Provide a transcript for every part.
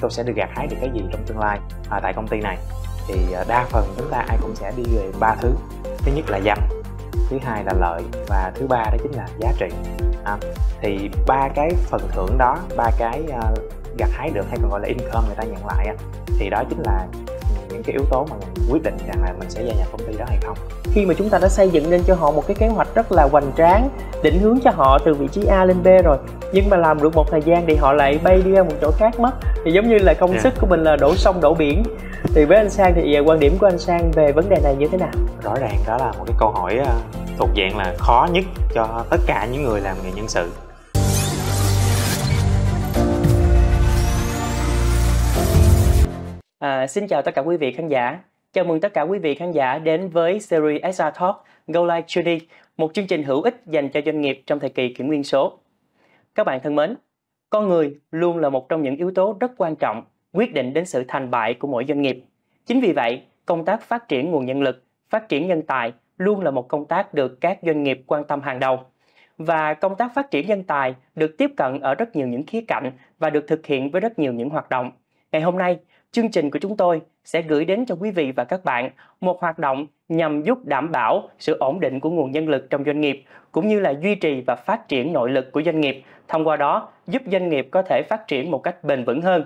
tôi sẽ được gặt hái được cái gì trong tương lai à, tại công ty này thì à, đa phần chúng ta ai cũng sẽ đi về ba thứ thứ nhất là danh thứ hai là lợi và thứ ba đó chính là giá trị à, thì ba cái phần thưởng đó ba cái uh, à, gặt hái được hay còn gọi là income người ta nhận lại thì đó chính là những cái yếu tố mà mình quyết định rằng là mình sẽ gia nhập công ty đó hay không khi mà chúng ta đã xây dựng nên cho họ một cái kế hoạch rất là hoành tráng định hướng cho họ từ vị trí A lên B rồi nhưng mà làm được một thời gian thì họ lại bay đi ra một chỗ khác mất thì giống như là công yeah. sức của mình là đổ sông đổ biển thì với anh Sang thì dạ, quan điểm của anh Sang về vấn đề này như thế nào rõ ràng đó là một cái câu hỏi ờ, thuộc dạng là khó nhất cho tất cả những người làm nghề nhân sự À, xin chào tất cả quý vị khán giả. Chào mừng tất cả quý vị khán giả đến với series SR Talk Go Live Journey, một chương trình hữu ích dành cho doanh nghiệp trong thời kỳ kỷ nguyên số. Các bạn thân mến, con người luôn là một trong những yếu tố rất quan trọng quyết định đến sự thành bại của mỗi doanh nghiệp. Chính vì vậy, công tác phát triển nguồn nhân lực, phát triển nhân tài luôn là một công tác được các doanh nghiệp quan tâm hàng đầu. Và công tác phát triển nhân tài được tiếp cận ở rất nhiều những khía cạnh và được thực hiện với rất nhiều những hoạt động. Ngày hôm nay, chương trình của chúng tôi sẽ gửi đến cho quý vị và các bạn một hoạt động nhằm giúp đảm bảo sự ổn định của nguồn nhân lực trong doanh nghiệp cũng như là duy trì và phát triển nội lực của doanh nghiệp, thông qua đó giúp doanh nghiệp có thể phát triển một cách bền vững hơn.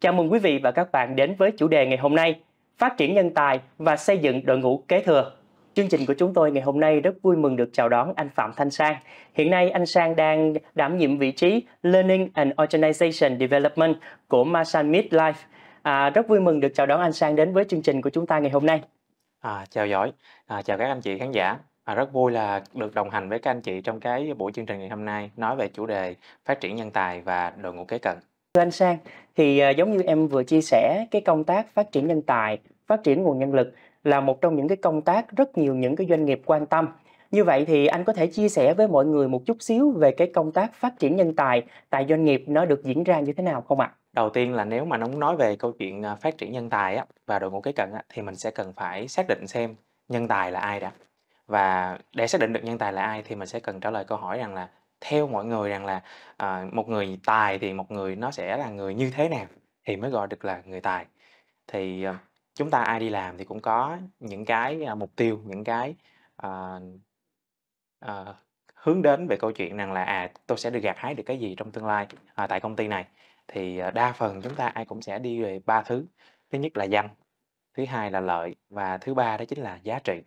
Chào mừng quý vị và các bạn đến với chủ đề ngày hôm nay: Phát triển nhân tài và xây dựng đội ngũ kế thừa. Chương trình của chúng tôi ngày hôm nay rất vui mừng được chào đón anh Phạm Thanh Sang. Hiện nay anh Sang đang đảm nhiệm vị trí Learning and Organization Development của Masan Midlife À, rất vui mừng được chào đón anh Sang đến với chương trình của chúng ta ngày hôm nay. À, chào giỏi, à, chào các anh chị khán giả. À, rất vui là được đồng hành với các anh chị trong cái buổi chương trình ngày hôm nay nói về chủ đề phát triển nhân tài và đội ngũ kế cận. Thưa anh Sang, thì à, giống như em vừa chia sẻ, cái công tác phát triển nhân tài, phát triển nguồn nhân lực là một trong những cái công tác rất nhiều những cái doanh nghiệp quan tâm. Như vậy thì anh có thể chia sẻ với mọi người một chút xíu về cái công tác phát triển nhân tài tại doanh nghiệp nó được diễn ra như thế nào không ạ? À? Đầu tiên là nếu mà nó muốn nói về câu chuyện, à, phát triển nhân tài á, và đội ngũ kế cận á, thì mình sẽ cần phải xác định xem nhân tài là ai đã. Và để xác định được nhân tài là ai thì mình sẽ cần trả lời câu hỏi rằng là theo mọi người rằng là, à, một người tài thì một người nó sẽ là người như thế nào thì mới gọi được là người tài. Thì, à, chúng ta ai đi làm thì cũng có những cái, à, mục tiêu, những cái, ờ, ờ, hướng đến về câu chuyện rằng là, à, tôi sẽ được gặt hái được cái gì trong tương lai, à, tại công ty này thì à, đa phần chúng ta ai cũng sẽ đi về ba thứ thứ nhất là danh thứ hai là lợi và thứ ba đó chính là giá trị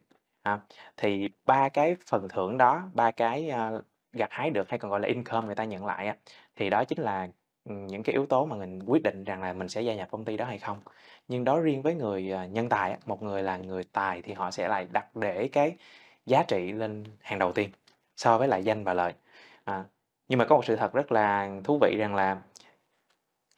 à, thì ba cái phần thưởng đó ba cái à, gặt hái được hay còn gọi là income người ta nhận lại thì đó chính là ừ, những cái yếu tố mà mình quyết định rằng là mình sẽ gia nhập công ty đó hay không nhưng đó riêng với người à, nhân tài một người là người tài thì họ sẽ lại đặt để cái giá trị lên hàng đầu tiên so với lại danh và lợi à, nhưng mà có một sự thật rất là thú vị rằng là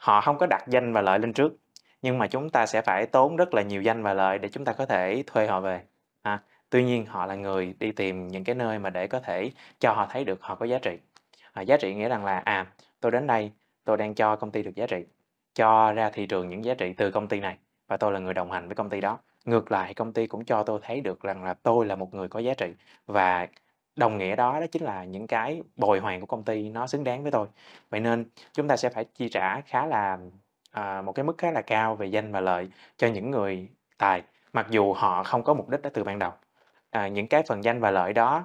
họ không có đặt danh và lợi lên trước nhưng mà chúng ta sẽ phải tốn rất là nhiều danh và lợi để chúng ta có thể thuê họ về à, tuy nhiên họ là người đi tìm những cái nơi mà để có thể cho họ thấy được họ có giá trị à, giá trị nghĩa rằng là à tôi đến đây tôi đang cho công ty được giá trị cho ra thị trường những giá trị từ công ty này và tôi là người đồng hành với công ty đó ngược lại công ty cũng cho tôi thấy được rằng là tôi là một người có giá trị và đồng nghĩa đó đó chính là những cái bồi hoàn của công ty nó xứng đáng với tôi vậy nên chúng ta sẽ phải chi trả khá là à, một cái mức khá là cao về danh và lợi cho những người tài mặc dù họ không có mục đích đó từ ban đầu à, những cái phần danh và lợi đó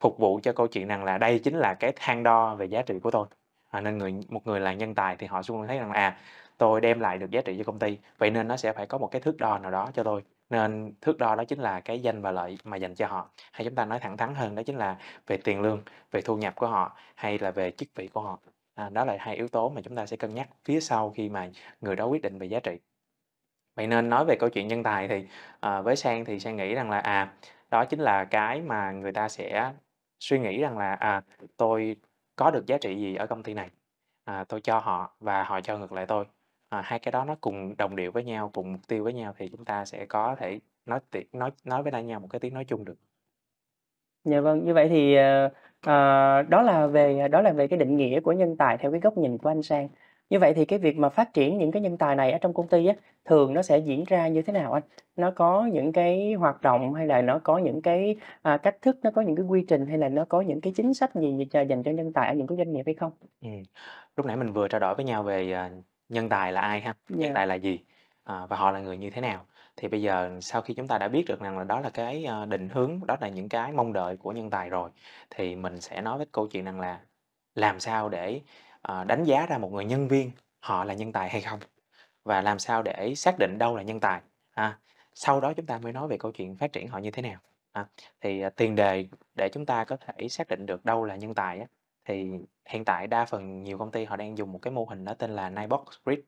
phục vụ cho câu chuyện rằng là đây chính là cái thang đo về giá trị của tôi à, nên người một người là nhân tài thì họ luôn thấy rằng là à tôi đem lại được giá trị cho công ty vậy nên nó sẽ phải có một cái thước đo nào đó cho tôi nên thước đo đó chính là cái danh và lợi mà dành cho họ, hay chúng ta nói thẳng thắn hơn đó chính là về tiền lương, về thu nhập của họ hay là về chức vị của họ. À, đó là hai yếu tố mà chúng ta sẽ cân nhắc phía sau khi mà người đó quyết định về giá trị. Vậy nên nói về câu chuyện nhân tài thì à, với Sang thì Sang nghĩ rằng là à đó chính là cái mà người ta sẽ suy nghĩ rằng là à tôi có được giá trị gì ở công ty này à, tôi cho họ và họ cho ngược lại tôi Ờ, hai cái đó nó cùng đồng điệu với nhau, cùng mục tiêu với nhau thì chúng ta sẽ có thể nói tiếng nói nói với lại nhau một cái tiếng nói chung được. Dạ vâng, như vậy thì, ờ, ờ, đó là về đó là về cái định nghĩa của nhân tài theo cái góc nhìn của anh Sang. Như vậy thì cái việc mà phát triển những cái nhân tài này ở trong công ty á, thường nó sẽ diễn ra như thế nào anh? Nó có những cái hoạt động hay là nó có những cái, à, cách thức, nó có những cái quy trình hay là nó có những cái chính sách gì gì cho dành cho nhân tài ở những cái doanh nghiệp hay không? Ừm, lúc nãy mình vừa trao đổi với nhau về, à, nhân tài là ai ha nhân tài là gì à, và họ là người như thế nào thì bây giờ sau khi chúng ta đã biết được rằng là đó là cái ờ, định hướng đó là những cái mong đợi của nhân tài rồi thì mình sẽ nói với câu chuyện rằng là làm sao để ờ, đánh giá ra một người nhân viên họ là nhân tài hay không và làm sao để xác định đâu là nhân tài ha à, sau đó chúng ta mới nói về câu chuyện phát triển họ như thế nào ha. À, thì ờ, tiền đề để chúng ta có thể xác định được đâu là nhân tài á, thì hiện tại đa phần nhiều công ty họ đang dùng một cái mô hình đó tên là Nine Grid,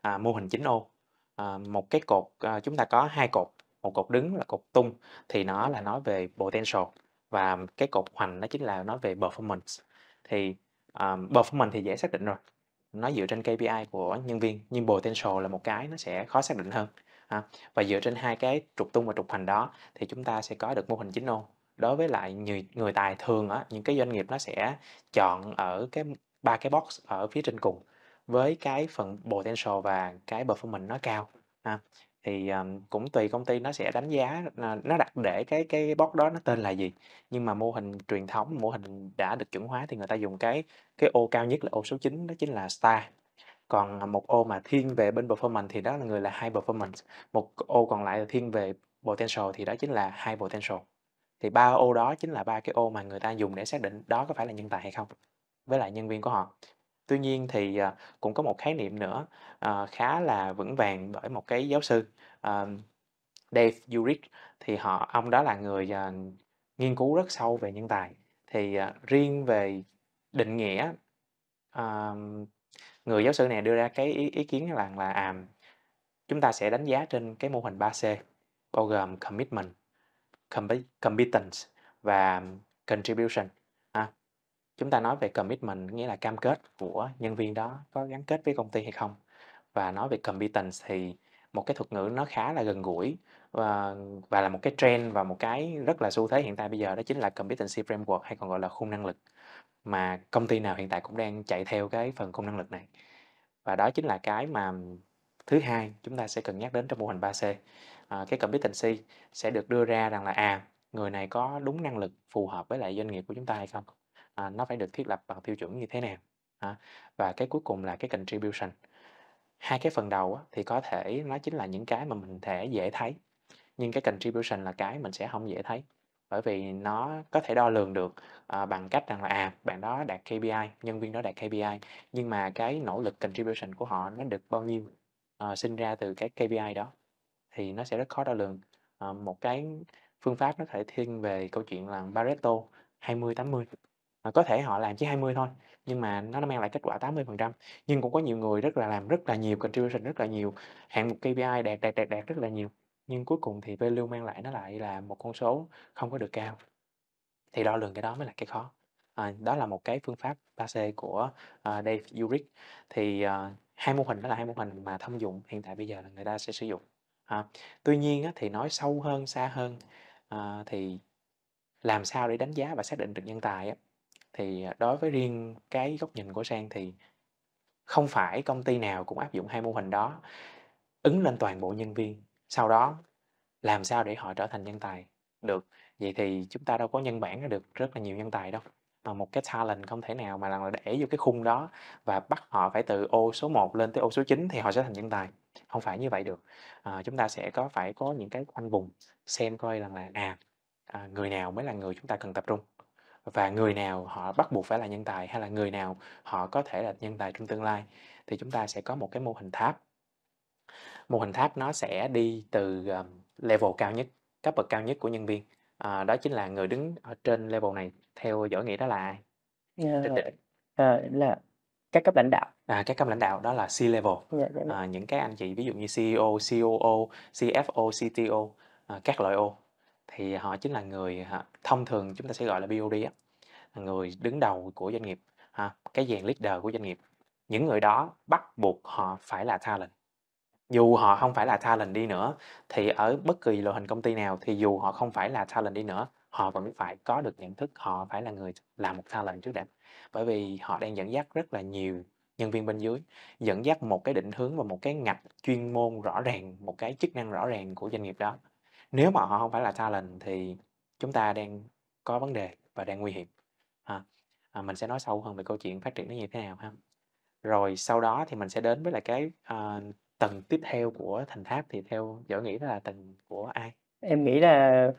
à, mô hình 9 ô. À, một cái cột à, chúng ta có hai cột, một cột đứng là cột tung thì nó là nói về potential và cái cột hoành nó chính là nói về performance. Thì um, performance thì dễ xác định rồi nó dựa trên KPI của nhân viên nhưng potential là một cái nó sẽ khó xác định hơn à, và dựa trên hai cái trục tung và trục hành đó thì chúng ta sẽ có được mô hình chính ô đối với lại người người tài thường á những cái doanh nghiệp nó sẽ chọn ở cái ba cái box ở phía trên cùng với cái phần potential và cái performance nó cao ha thì um, cũng tùy công ty nó sẽ đánh giá à, nó đặt để cái cái box đó nó tên là gì nhưng mà mô hình truyền thống mô hình đã được chuẩn hóa thì người ta dùng cái cái ô cao nhất là ô số 9 đó chính là star còn một ô mà thiên về bên performance thì đó là người là high performance một ô còn lại là thiên về potential thì đó chính là high potential thì ba ô đó chính là ba cái ô mà người ta dùng để xác định đó có phải là nhân tài hay không với lại nhân viên của họ tuy nhiên thì à, cũng có một khái niệm nữa à, khá là vững vàng bởi một cái giáo sư à, Dave Urich thì họ ông đó là người nghiên cứu rất sâu về nhân tài thì riêng về định nghĩa người giáo sư này đưa ra cái ý, ý kiến là là à, chúng ta sẽ đánh giá trên cái mô hình 3C bao gồm commitment competence và contribution ha. À, chúng ta nói về commitment nghĩa là cam kết của nhân viên đó có gắn kết với công ty hay không và nói về competence thì một cái thuật ngữ nó khá là gần gũi và, và là một cái trend và một cái rất là xu thế hiện tại bây giờ đó chính là competency framework hay còn gọi là khung năng lực mà công ty nào hiện tại cũng đang chạy theo cái phần khung năng lực này và đó chính là cái mà thứ hai chúng ta sẽ cần nhắc đến trong mô hình 3C à, cái competency sẽ được đưa ra rằng là à người này có đúng năng lực phù hợp với lại doanh nghiệp của chúng ta hay không à, nó phải được thiết lập bằng tiêu chuẩn như thế nào à, và cái cuối cùng là cái contribution hai cái phần đầu á, thì có thể nó chính là những cái mà mình thể dễ thấy nhưng cái contribution là cái mình sẽ không dễ thấy bởi vì nó có thể đo lường được à, bằng cách rằng là à bạn đó đạt KPI nhân viên đó đạt KPI nhưng mà cái nỗ lực contribution của họ nó được bao nhiêu à, sinh ra từ cái KPI đó thì nó sẽ rất khó đo lường. Ờ, một cái phương pháp nó có thể thiên về câu chuyện là Pareto 20-80, ờ, có thể họ làm chỉ 20 thôi, nhưng mà nó mang lại kết quả 80%. Nhưng cũng có nhiều người rất là làm rất là nhiều contribution rất là nhiều, hạng mục KPI đạt đạt đạt đạt rất là nhiều, nhưng cuối cùng thì value mang lại nó lại là một con số không có được cao. Thì đo lường cái đó mới là cái khó. À, đó là một cái phương pháp 3C của à, Dave Urich. Thì à, hai mô hình đó là hai mô hình mà thông dụng hiện tại bây giờ là người ta sẽ sử dụng à, tuy nhiên thì nói sâu hơn xa hơn à, thì làm sao để đánh giá và xác định được nhân tài á, thì à, đối với riêng cái góc nhìn của sang thì không phải công ty nào cũng áp dụng hai mô hình đó ứng lên toàn bộ nhân viên sau đó làm sao để họ trở thành nhân tài được vậy thì chúng ta đâu có nhân bản được rất là nhiều nhân tài đâu mà một cái talent không thể nào mà là để vô cái khung đó và bắt họ phải từ ô số 1 lên tới ô số 9 thì họ sẽ thành nhân tài không phải như vậy được, ờ, chúng ta sẽ có phải có những cái khoanh vùng, xem coi rằng là, à, à, người nào mới là người chúng ta cần tập trung, và người nào họ bắt buộc phải là nhân tài, hay là người nào họ có thể là nhân tài trong tương lai. Thì chúng ta sẽ có một cái mô hình tháp. Mô hình tháp nó sẽ đi từ, ờ, level cao nhất, cấp bậc cao nhất của nhân viên, ờ, đó chính là người đứng ở trên level này, theo dõi nghĩ đó là ai? Dạ trên Ờ, là các cấp lãnh đạo à, các cấp lãnh đạo đó là C level yeah, dạ, yeah. Dạ, dạ. À, những cái anh chị ví dụ như CEO, COO, CFO, CTO à, các loại ô thì họ chính là người à, thông thường chúng ta sẽ gọi là BOD người đứng đầu của doanh nghiệp ha à, cái dàn leader của doanh nghiệp những người đó bắt buộc họ phải là talent dù họ không phải là talent đi nữa thì ở bất kỳ loại hình công ty nào thì dù họ không phải là talent đi nữa họ vẫn phải có được nhận thức họ phải là người làm một talent trước đã bởi vì họ đang dẫn dắt rất là nhiều nhân viên bên dưới dẫn dắt một cái định hướng và một cái ngạch chuyên môn rõ ràng một cái chức năng rõ ràng của doanh nghiệp đó nếu mà họ không phải là talent thì chúng ta đang có vấn đề và đang nguy hiểm ha à, à, mình sẽ nói sâu hơn về câu chuyện phát triển nó như thế nào ha rồi sau đó thì mình sẽ đến với là cái uh, tầng tiếp theo của thành tháp thì theo võ nghĩ là tầng của ai em nghĩ là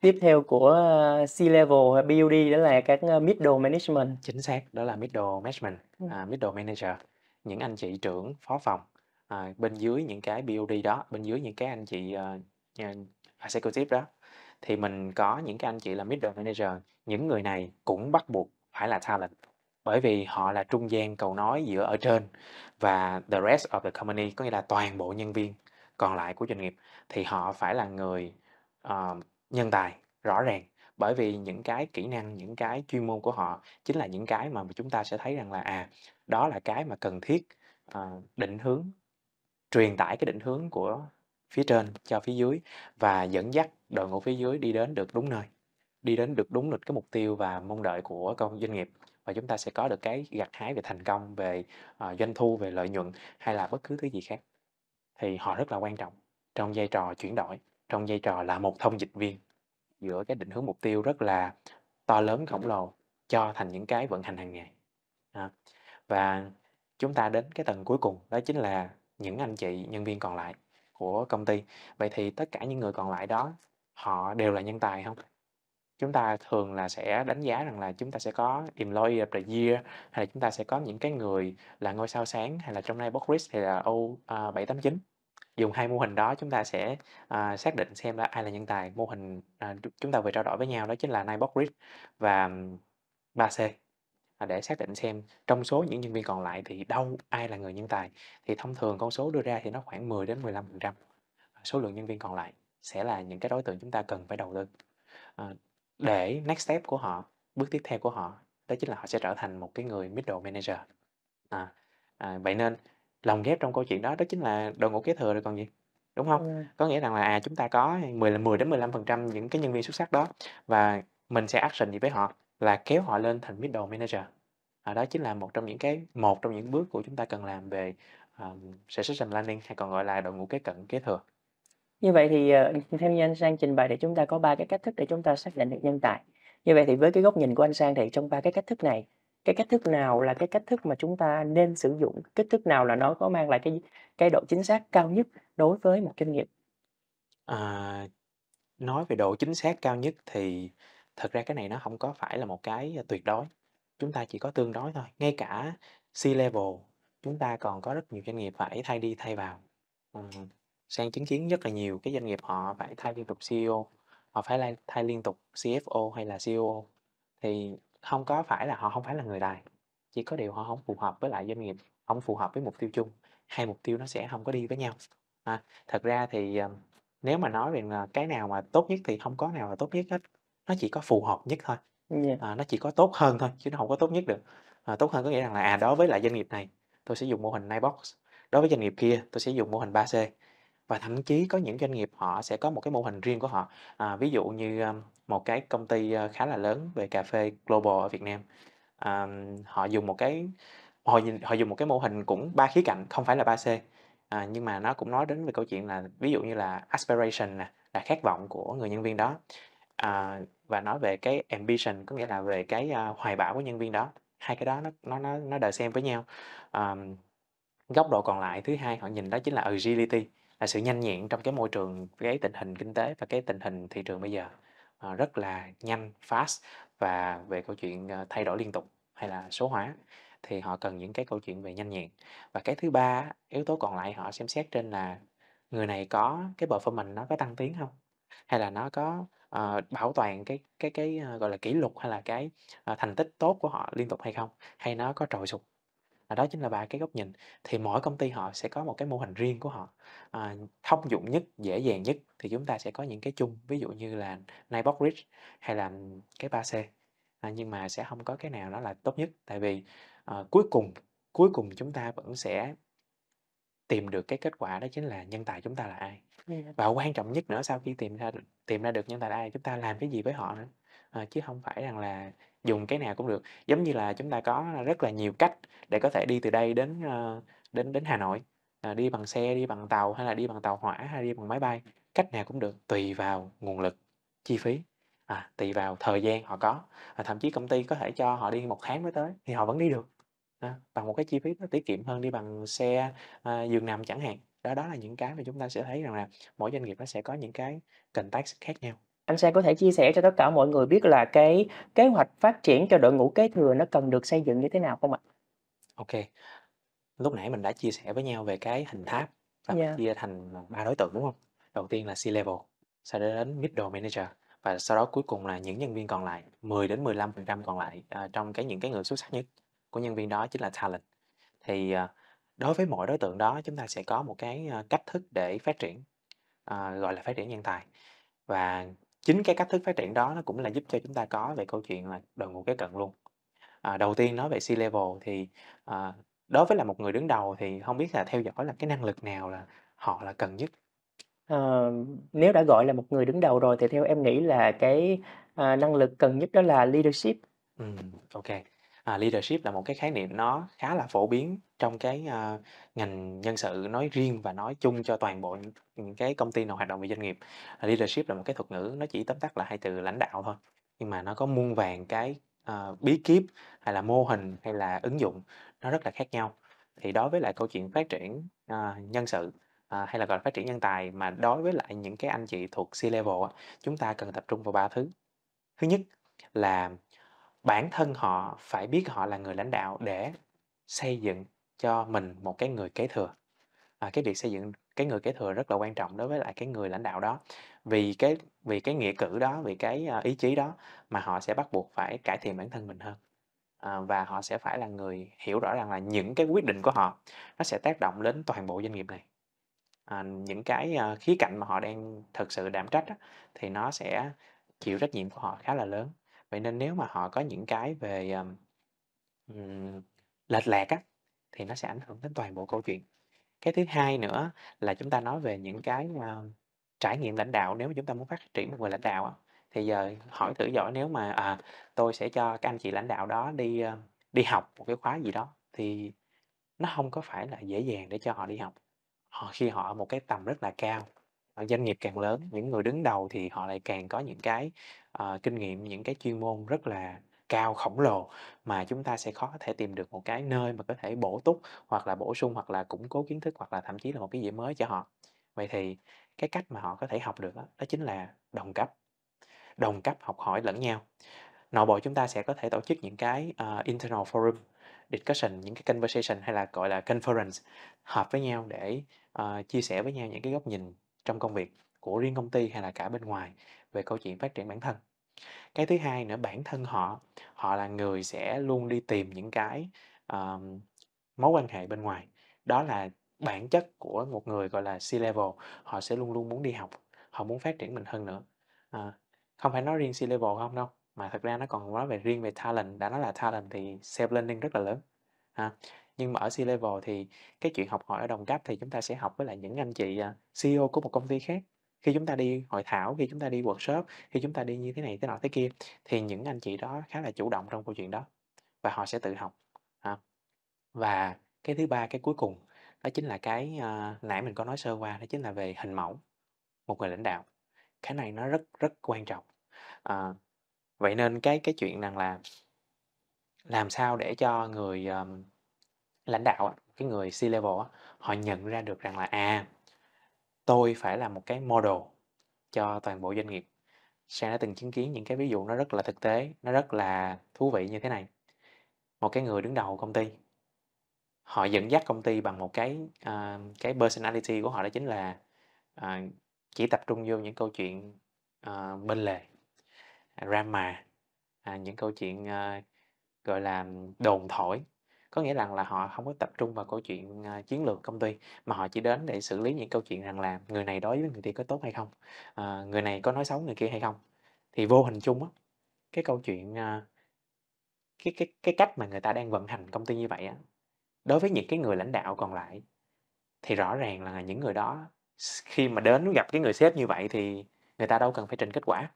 tiếp theo của ờ, C-level BUD đó là các ờ, middle management. Chính xác, đó là middle management, ừ. à, middle manager, những anh chị trưởng phó phòng à, bên dưới những cái BUD đó, bên dưới những cái anh chị uh, executive đó thì mình có những cái anh chị là middle manager, những người này cũng bắt buộc phải là talent bởi vì họ là trung gian cầu nói giữa ở trên và the rest of the company có nghĩa là toàn bộ nhân viên còn lại của doanh nghiệp thì họ phải là người uh, nhân tài rõ ràng bởi vì những cái kỹ năng những cái chuyên môn của họ chính là những cái mà chúng ta sẽ thấy rằng là à đó là cái mà cần thiết uh, định hướng truyền tải cái định hướng của phía trên cho phía dưới và dẫn dắt đội ngũ phía dưới đi đến được đúng nơi đi đến được đúng lịch cái mục tiêu và mong đợi của công doanh nghiệp và chúng ta sẽ có được cái gặt hái về thành công về uh, doanh thu về lợi nhuận hay là bất cứ thứ gì khác thì họ rất là quan trọng trong vai trò chuyển đổi trong vai trò là một thông dịch viên giữa cái định hướng mục tiêu rất là to lớn khổng lồ cho thành những cái vận hành hàng ngày à. và chúng ta đến cái tầng cuối cùng đó chính là những anh chị nhân viên còn lại của công ty vậy thì tất cả những người còn lại đó họ đều là nhân tài không chúng ta thường là sẽ đánh giá rằng là chúng ta sẽ có employee of the year hay là chúng ta sẽ có những cái người là ngôi sao sáng hay là trong nay Boris thì là O789 à, dùng hai mô hình đó chúng ta sẽ à, xác định xem là ai là nhân tài mô hình à, chúng ta vừa trao đổi với nhau đó chính là Ninebot Grid và 3C à, để xác định xem trong số những nhân viên còn lại thì đâu ai là người nhân tài thì thông thường con số đưa ra thì nó khoảng 10 đến 15 phần trăm à, số lượng nhân viên còn lại sẽ là những cái đối tượng chúng ta cần phải đầu tư à, để next step của họ bước tiếp theo của họ đó chính là họ sẽ trở thành một cái người middle manager à, à, vậy nên lồng ghép trong câu chuyện đó, đó chính là đội ngũ kế thừa rồi còn gì, đúng không Ừm. Có nghĩa rằng là, à, chúng ta có 10 là 10-15% những cái nhân viên xuất sắc đó và mình sẽ action gì với họ là kéo họ lên thành middle manager. À, đó chính là một trong những cái một trong những bước của chúng ta cần làm về, ờ, succession planning hay còn gọi là đội ngũ kế cận, kế thừa. Như vậy thì, ờ, theo như anh Sang trình bày thì chúng ta có ba cái cách thức để chúng ta xác định được nhân tài. Như vậy thì với cái góc nhìn của anh Sang thì trong ba cái cách thức này cái cách thức nào là cái cách thức mà chúng ta nên sử dụng, cách thức nào là nó có mang lại cái cái độ chính xác cao nhất đối với một doanh nghiệp? À, nói về độ chính xác cao nhất thì thật ra cái này nó không có phải là một cái à, tuyệt đối. Chúng ta chỉ có tương đối thôi. Ngay cả C-level chúng ta còn có rất nhiều doanh nghiệp phải thay đi thay vào. Ừ. Sang chứng kiến rất là nhiều cái doanh nghiệp họ phải thay liên tục CEO, họ phải thay liên tục CFO hay là COO. E thì không có phải là họ không phải là người tài chỉ có điều họ không phù hợp với lại doanh nghiệp không phù hợp với mục tiêu chung hai mục tiêu nó sẽ không có đi với nhau à, thật ra thì ờ, nếu mà nói về ờ, cái nào mà tốt nhất thì không có nào là tốt nhất hết nó chỉ có phù hợp nhất thôi à, nó chỉ có tốt hơn thôi chứ nó không có tốt nhất được à, tốt hơn có nghĩa rằng là à đối với lại doanh nghiệp này tôi sẽ dùng mô hình Nibox đối với doanh nghiệp kia tôi sẽ dùng mô hình 3C và thậm chí có những doanh nghiệp họ sẽ có một cái mô hình riêng của họ. À, ví dụ như, à, một cái công ty, à, khá là lớn về cà phê Global ở Việt Nam, ờm, à, họ dùng một cái họ họ dùng một cái mô hình cũng ba khía cạnh, không phải là 3C, à, nhưng mà nó cũng nói đến về câu chuyện là ví dụ như là aspiration nè, là khát vọng của người nhân viên đó, à, và nói về cái ambition, có nghĩa là về cái, a, hoài bão của nhân viên đó. Hai cái đó nó nó nó nó đều xem với nhau. Ờm, góc độ còn lại thứ hai họ nhìn đó chính là agility là sự nhanh nhẹn trong cái môi trường cái tình hình kinh tế và cái tình hình thị trường bây giờ à, rất là nhanh fast và về câu chuyện ờ, thay đổi liên tục hay là số hóa thì họ cần những cái câu chuyện về nhanh nhẹn và cái thứ ba yếu tố còn lại họ xem xét trên là người này có cái bờ mình nó có tăng tiến không hay là nó có uh, bảo toàn cái cái cái uh, gọi là kỷ lục hay là cái uh, thành tích tốt của họ liên tục hay không hay nó có trồi sụp và đó chính là ba cái góc nhìn, thì mỗi công ty họ sẽ có một cái mô hình riêng của họ, à, thông dụng nhất, dễ dàng nhất thì chúng ta sẽ có những cái chung, ví dụ như là Nighbot Rich hay là cái 3C. À, nhưng mà sẽ không có cái nào đó là tốt nhất, tại vì, ờ, cuối cùng cuối cùng chúng ta vẫn sẽ tìm được cái kết quả đó chính là nhân tài chúng ta là ai. Và quan trọng nhất nữa, sau khi tìm ra tìm ra được nhân tài là ai, chúng ta làm cái gì với họ nữa, ờ, chứ không phải rằng là dùng cái nào cũng được giống như là chúng ta có à, rất là nhiều cách để có thể đi từ đây đến ờ, đến đến Hà Nội à, đi bằng xe đi bằng tàu hay là đi bằng tàu hỏa hay đi bằng máy bay cách nào cũng được tùy vào nguồn lực chi phí à, tùy vào thời gian họ có à, thậm chí công ty có thể cho họ đi một tháng mới tới thì họ vẫn đi được à, bằng một cái chi phí nó tiết kiệm hơn đi bằng xe à, giường nằm chẳng hạn đó đó là những cái mà chúng ta sẽ thấy rằng là mỗi doanh nghiệp nó sẽ có những cái cần tác khác nhau anh Sang có thể chia sẻ cho tất cả mọi người biết là cái kế hoạch phát triển cho đội ngũ kế thừa nó cần được xây dựng như thế nào không ạ? Ok. Lúc nãy mình đã chia sẻ với nhau về cái hình tháp là Yeah. Dạ. chia thành ba đối tượng đúng không? Đầu tiên là C-level, sau đó đến middle manager và sau đó cuối cùng là những nhân viên còn lại 10 đến 15% còn lại à, trong cái những cái người xuất sắc nhất của nhân viên đó chính là talent. Thì à, đối với mỗi đối tượng đó chúng ta sẽ có một cái à, cách thức để phát triển à, gọi là phát triển nhân tài và chính cái cách thức phát triển đó nó cũng là giúp cho chúng ta có về câu chuyện là đội ngũ kế cận luôn à, đầu tiên nói về C-level thì à, đối với là một người đứng đầu thì không biết là theo dõi là cái năng lực nào là họ là cần nhất à, nếu đã gọi là một người đứng đầu rồi thì theo em nghĩ là cái à, năng lực cần nhất đó là leadership ừ, ok à, leadership là một cái khái niệm nó khá là phổ biến trong cái à, ngành nhân sự nói riêng và nói chung cho toàn bộ những cái công ty nào hoạt động về doanh nghiệp à, leadership là một cái thuật ngữ nó chỉ tóm tắt là hai từ lãnh đạo thôi nhưng mà nó có muôn vàng cái à, bí kíp hay là mô hình hay là ứng dụng nó rất là khác nhau thì đối với lại câu chuyện phát triển à, nhân sự à, hay là gọi là phát triển nhân tài mà đối với lại những cái anh chị thuộc C level chúng ta cần tập trung vào ba thứ thứ nhất là bản thân họ phải biết họ là người lãnh đạo để xây dựng cho mình một cái người kế thừa à, cái việc xây dựng cái người kế thừa rất là quan trọng đối với lại cái người lãnh đạo đó vì cái vì cái nghĩa cử đó vì cái à, ý chí đó mà họ sẽ bắt buộc phải cải thiện bản thân mình hơn à, và họ sẽ phải là người hiểu rõ rằng là những cái quyết định của họ nó sẽ tác động đến toàn bộ doanh nghiệp này à, những cái à, khía cạnh mà họ đang thực sự đảm trách đó, thì nó sẽ chịu trách nhiệm của họ khá là lớn Vậy nên nếu mà họ có những cái về, ờm, lệch lạc á, thì nó sẽ ảnh hưởng đến toàn bộ câu chuyện. Cái thứ hai nữa là chúng ta nói về những cái, ờ, trải nghiệm lãnh đạo, nếu mà chúng ta muốn phát triển một người lãnh đạo á, thì giờ hỏi thử giỏi nếu mà, à, tôi sẽ cho các anh chị lãnh đạo đó đi, ơ, ờ, đi học một cái khóa gì đó, thì nó không có phải là dễ dàng để cho họ đi học. Họ khi họ ở một cái tầm rất là cao, doanh nghiệp càng lớn, những người đứng đầu thì họ lại càng có những cái ờ, kinh nghiệm, những cái chuyên môn rất là cao, khổng lồ mà chúng ta sẽ khó có thể tìm được một cái nơi mà có thể bổ túc hoặc là bổ sung hoặc là củng cố kiến thức hoặc là thậm chí là một cái gì mới cho họ. Vậy thì cái cách mà họ có thể học được đó, đó chính là đồng cấp. Đồng cấp học hỏi lẫn nhau. Nội bộ chúng ta sẽ có thể tổ chức những cái ờ, internal forum, discussion, những cái conversation hay là gọi là conference họp với nhau để ờ, chia sẻ với nhau những cái góc nhìn trong công việc của riêng công ty hay là cả bên ngoài về câu chuyện phát triển bản thân cái thứ hai nữa bản thân họ họ là người sẽ luôn đi tìm những cái uh, mối quan hệ bên ngoài đó là bản chất của một người gọi là C level họ sẽ luôn luôn muốn đi học họ muốn phát triển mình hơn nữa à, không phải nói riêng C level không đâu mà thật ra nó còn nói về riêng về talent đã nói là talent thì self learning rất là lớn à, nhưng mà ở C level thì cái chuyện học hỏi ở đồng cấp thì chúng ta sẽ học với lại những anh chị à, CEO của một công ty khác khi chúng ta đi hội thảo, khi chúng ta đi workshop, khi chúng ta đi như thế này thế nọ thế kia thì những anh chị đó khá là chủ động trong câu chuyện đó và họ sẽ tự học. À. Và cái thứ ba cái cuối cùng đó chính là cái à, nãy mình có nói sơ qua đó chính là về hình mẫu một người lãnh đạo. Cái này nó rất rất quan trọng. À, vậy nên cái cái chuyện rằng là làm sao để cho người um, lãnh đạo cái người C level họ nhận ra được rằng là à tôi phải là một cái model cho toàn bộ doanh nghiệp Sang đã từng chứng kiến những cái ví dụ nó rất là thực tế nó rất là thú vị như thế này một cái người đứng đầu công ty họ dẫn dắt công ty bằng một cái uh, cái personality của họ đó chính là uh, chỉ tập trung vô những câu chuyện uh, bên lề drama à, những câu chuyện uh, gọi là đồn thổi có nghĩa rằng là họ không có tập trung vào câu chuyện, à, chiến lược công ty, mà họ chỉ đến để xử lý những câu chuyện rằng là người này đối với người kia có tốt hay không? À, người này có nói xấu người kia hay không? Thì vô hình chung á, cái câu chuyện, à, cái cái cái cách mà người ta đang vận hành công ty như vậy á, đối với những cái người lãnh đạo còn lại thì rõ ràng là những người đó khi mà đến gặp cái người sếp như vậy thì người ta đâu cần phải trình kết quả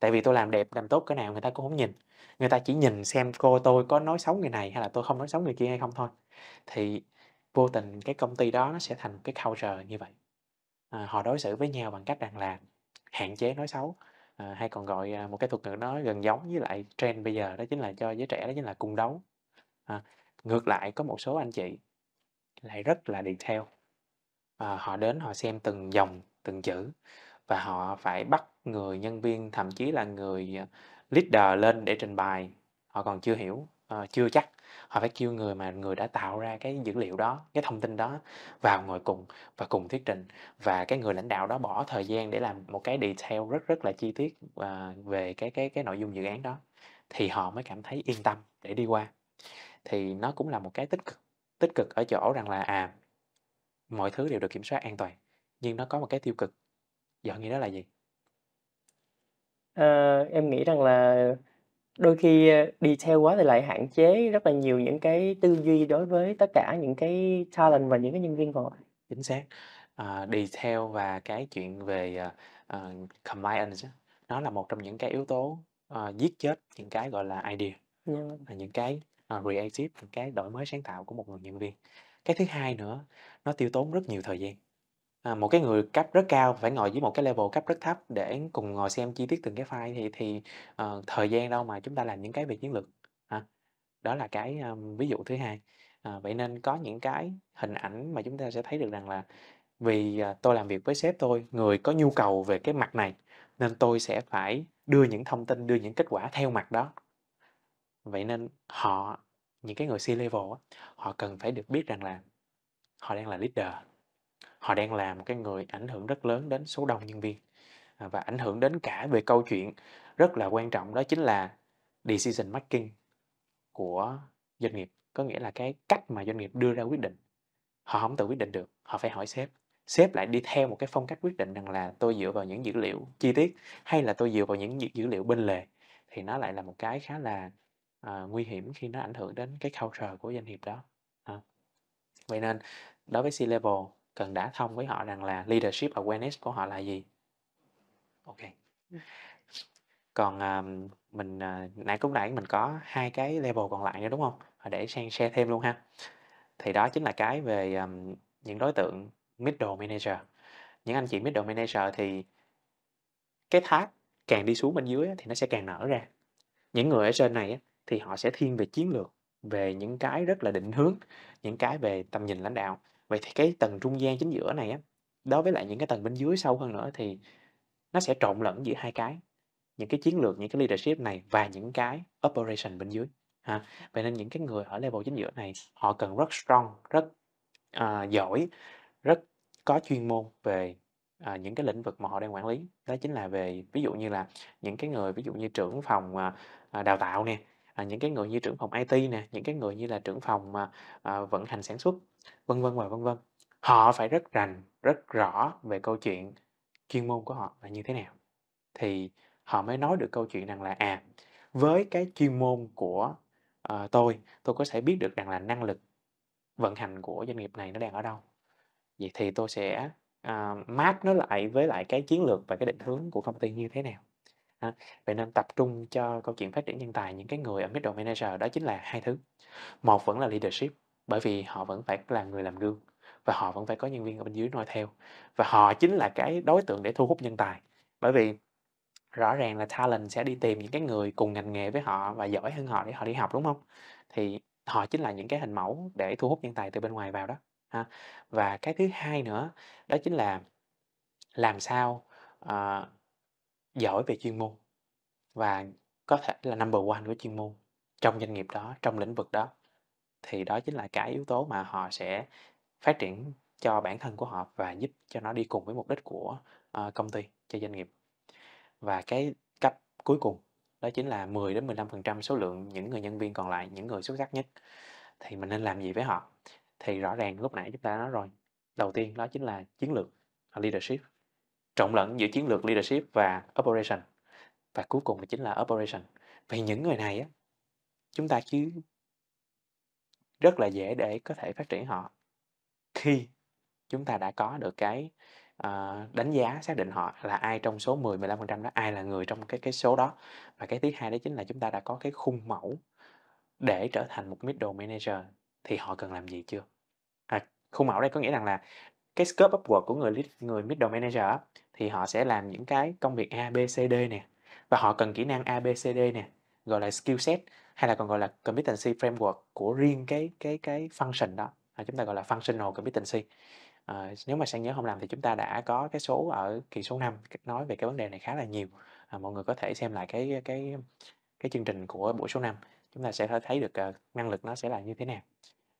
tại vì tôi làm đẹp làm tốt cái nào người ta cũng không nhìn người ta chỉ nhìn xem cô tôi có nói xấu người này hay là tôi không nói xấu người kia hay không thôi thì vô tình cái công ty đó nó sẽ thành cái culture như vậy à, họ đối xử với nhau bằng cách rằng là hạn chế nói xấu à, hay còn gọi à, một cái thuật ngữ nó gần giống với lại trend bây giờ đó chính là cho giới trẻ đó chính là cùng đấu à, ngược lại có một số anh chị lại rất là detail à, họ đến họ xem từng dòng từng chữ và họ phải bắt người nhân viên thậm chí là người à, leader lên để trình bày họ còn chưa hiểu uh, chưa chắc họ phải kêu người mà người đã tạo ra cái dữ liệu đó cái thông tin đó vào ngồi cùng và cùng thuyết trình và cái người lãnh đạo đó bỏ thời gian để làm một cái detail rất rất là chi tiết uh, về cái cái cái nội dung dự án đó thì họ mới cảm thấy yên tâm để đi qua thì nó cũng là một cái tích cực tích cực ở chỗ rằng là à mọi thứ đều được kiểm soát an toàn nhưng nó có một cái tiêu cực Giờ nghĩ đó là gì? Ờ, em nghĩ rằng là đôi khi, ờ, đi theo quá thì lại hạn chế rất là nhiều những cái tư duy đối với tất cả những cái talent và những cái nhân viên còn lại. Chính xác, ờ, đi theo và cái chuyện về, ờ, ờ compliance nó là một trong những cái yếu tố, ờ, giết chết những cái, gọi là, idea, Yeah. Dạ. là những cái, ờ, creative, những cái đổi mới sáng tạo của một người nhân viên. Cái thứ hai nữa, nó tiêu tốn rất nhiều thời gian. À, một cái người cấp rất cao phải ngồi dưới một cái level cấp rất thấp để cùng ngồi xem chi tiết từng cái file thì thì ờ, thời gian đâu mà chúng ta làm những cái về chiến lược ha. À, đó là cái, à, ví dụ thứ hai. À, vậy nên có những cái hình ảnh mà chúng ta sẽ thấy được rằng là vì, à, tôi làm việc với sếp tôi, người có nhu cầu về cái mặt này, nên tôi sẽ phải đưa những thông tin, đưa những kết quả theo mặt đó. Vậy nên họ, những cái người C-level họ cần phải được biết rằng là họ đang là leader họ đang làm một cái người ảnh hưởng rất lớn đến số đông nhân viên à, và ảnh hưởng đến cả về câu chuyện rất là quan trọng đó chính là decision making của doanh nghiệp có nghĩa là cái cách mà doanh nghiệp đưa ra quyết định họ không tự quyết định được họ phải hỏi sếp sếp lại đi theo một cái phong cách quyết định rằng là tôi dựa vào những dữ liệu chi tiết hay là tôi dựa vào những dữ liệu bên lề thì nó lại là một cái khá là à, nguy hiểm khi nó ảnh hưởng đến cái culture của doanh nghiệp đó à. vậy nên đối với C-level cần đã thông với họ rằng là leadership awareness của họ là gì ok ừ. còn uh, mình uh, nãy cũng nãy mình có hai cái level còn lại nữa đúng không để sang share thêm luôn ha thì đó chính là cái về um, những đối tượng middle manager những anh chị middle manager thì cái tháp càng đi xuống bên dưới thì nó sẽ càng nở ra những người ở trên này thì họ sẽ thiên về chiến lược về những cái rất là định hướng những cái về tầm nhìn lãnh đạo Vậy thì cái tầng trung gian chính giữa này á, đối với lại những cái tầng bên dưới sâu hơn nữa thì nó sẽ trộn lẫn giữa hai cái, những cái chiến lược, những cái leadership này và những cái operation bên dưới. Ha. Vậy nên những cái người ở level chính giữa này họ cần rất strong, rất uh, giỏi, rất có chuyên môn về à, những cái lĩnh vực mà họ đang quản lý đó chính là về ví dụ như là những cái người ví dụ như trưởng phòng à, à đào tạo nè à, những cái người như trưởng phòng IT nè những cái người như là trưởng phòng mà à, vận hành sản xuất vân vân và vân vân họ phải rất rành rất rõ về câu chuyện chuyên môn của họ là như thế nào thì họ mới nói được câu chuyện rằng là à với cái chuyên môn của uh, tôi tôi có thể biết được rằng là năng lực vận hành của doanh nghiệp này nó đang ở đâu vậy thì tôi sẽ uh, map nó lại với lại cái chiến lược và cái định hướng của công ty như thế nào ha. Vậy nên tập trung cho câu chuyện phát triển nhân tài những cái người ở middle manager đó chính là hai thứ. Một vẫn là leadership, bởi vì họ vẫn phải là người làm gương và họ vẫn phải có nhân viên ở bên dưới noi theo và họ chính là cái đối tượng để thu hút nhân tài. Bởi vì rõ ràng là talent sẽ đi tìm những cái người cùng ngành nghề với họ và giỏi hơn họ để họ đi học đúng không? Thì họ chính là những cái hình mẫu để thu hút nhân tài từ bên ngoài vào đó ha. Và cái thứ hai nữa đó chính là làm sao uh, giỏi về chuyên môn và có thể là number one của chuyên môn trong doanh nghiệp đó trong lĩnh vực đó thì đó chính là cái yếu tố mà họ sẽ phát triển cho bản thân của họ và giúp cho nó đi cùng với mục đích của uh, công ty cho doanh nghiệp và cái cấp cuối cùng đó chính là 10 đến 15% số lượng những người nhân viên còn lại những người xuất sắc nhất thì mình nên làm gì với họ thì rõ ràng lúc nãy chúng ta đã nói rồi đầu tiên đó chính là chiến lược leadership trộn lẫn giữa chiến lược leadership và operation và cuối cùng là chính là operation vì những người này á chúng ta chứ rất là dễ để có thể phát triển họ khi chúng ta đã có được cái uh, đánh giá xác định họ là ai trong số 10 15% đó ai là người trong cái cái số đó và cái thứ hai đó chính là chúng ta đã có cái khung mẫu để trở thành một middle manager thì họ cần làm gì chưa à, khung mẫu đây có nghĩa rằng là cái scope upward của người người middle manager thì họ sẽ làm những cái công việc A B C D nè và họ cần kỹ năng A B C D nè gọi là skill set hay là còn gọi là competency framework của riêng cái cái cái function đó à, chúng ta gọi là functional competency à, nếu mà sang nhớ không làm thì chúng ta đã có cái số ở kỳ số 5 nói về cái vấn đề này khá là nhiều à, mọi người có thể xem lại cái cái cái chương trình của buổi số 5 chúng ta sẽ thấy được uh, năng lực nó sẽ là như thế nào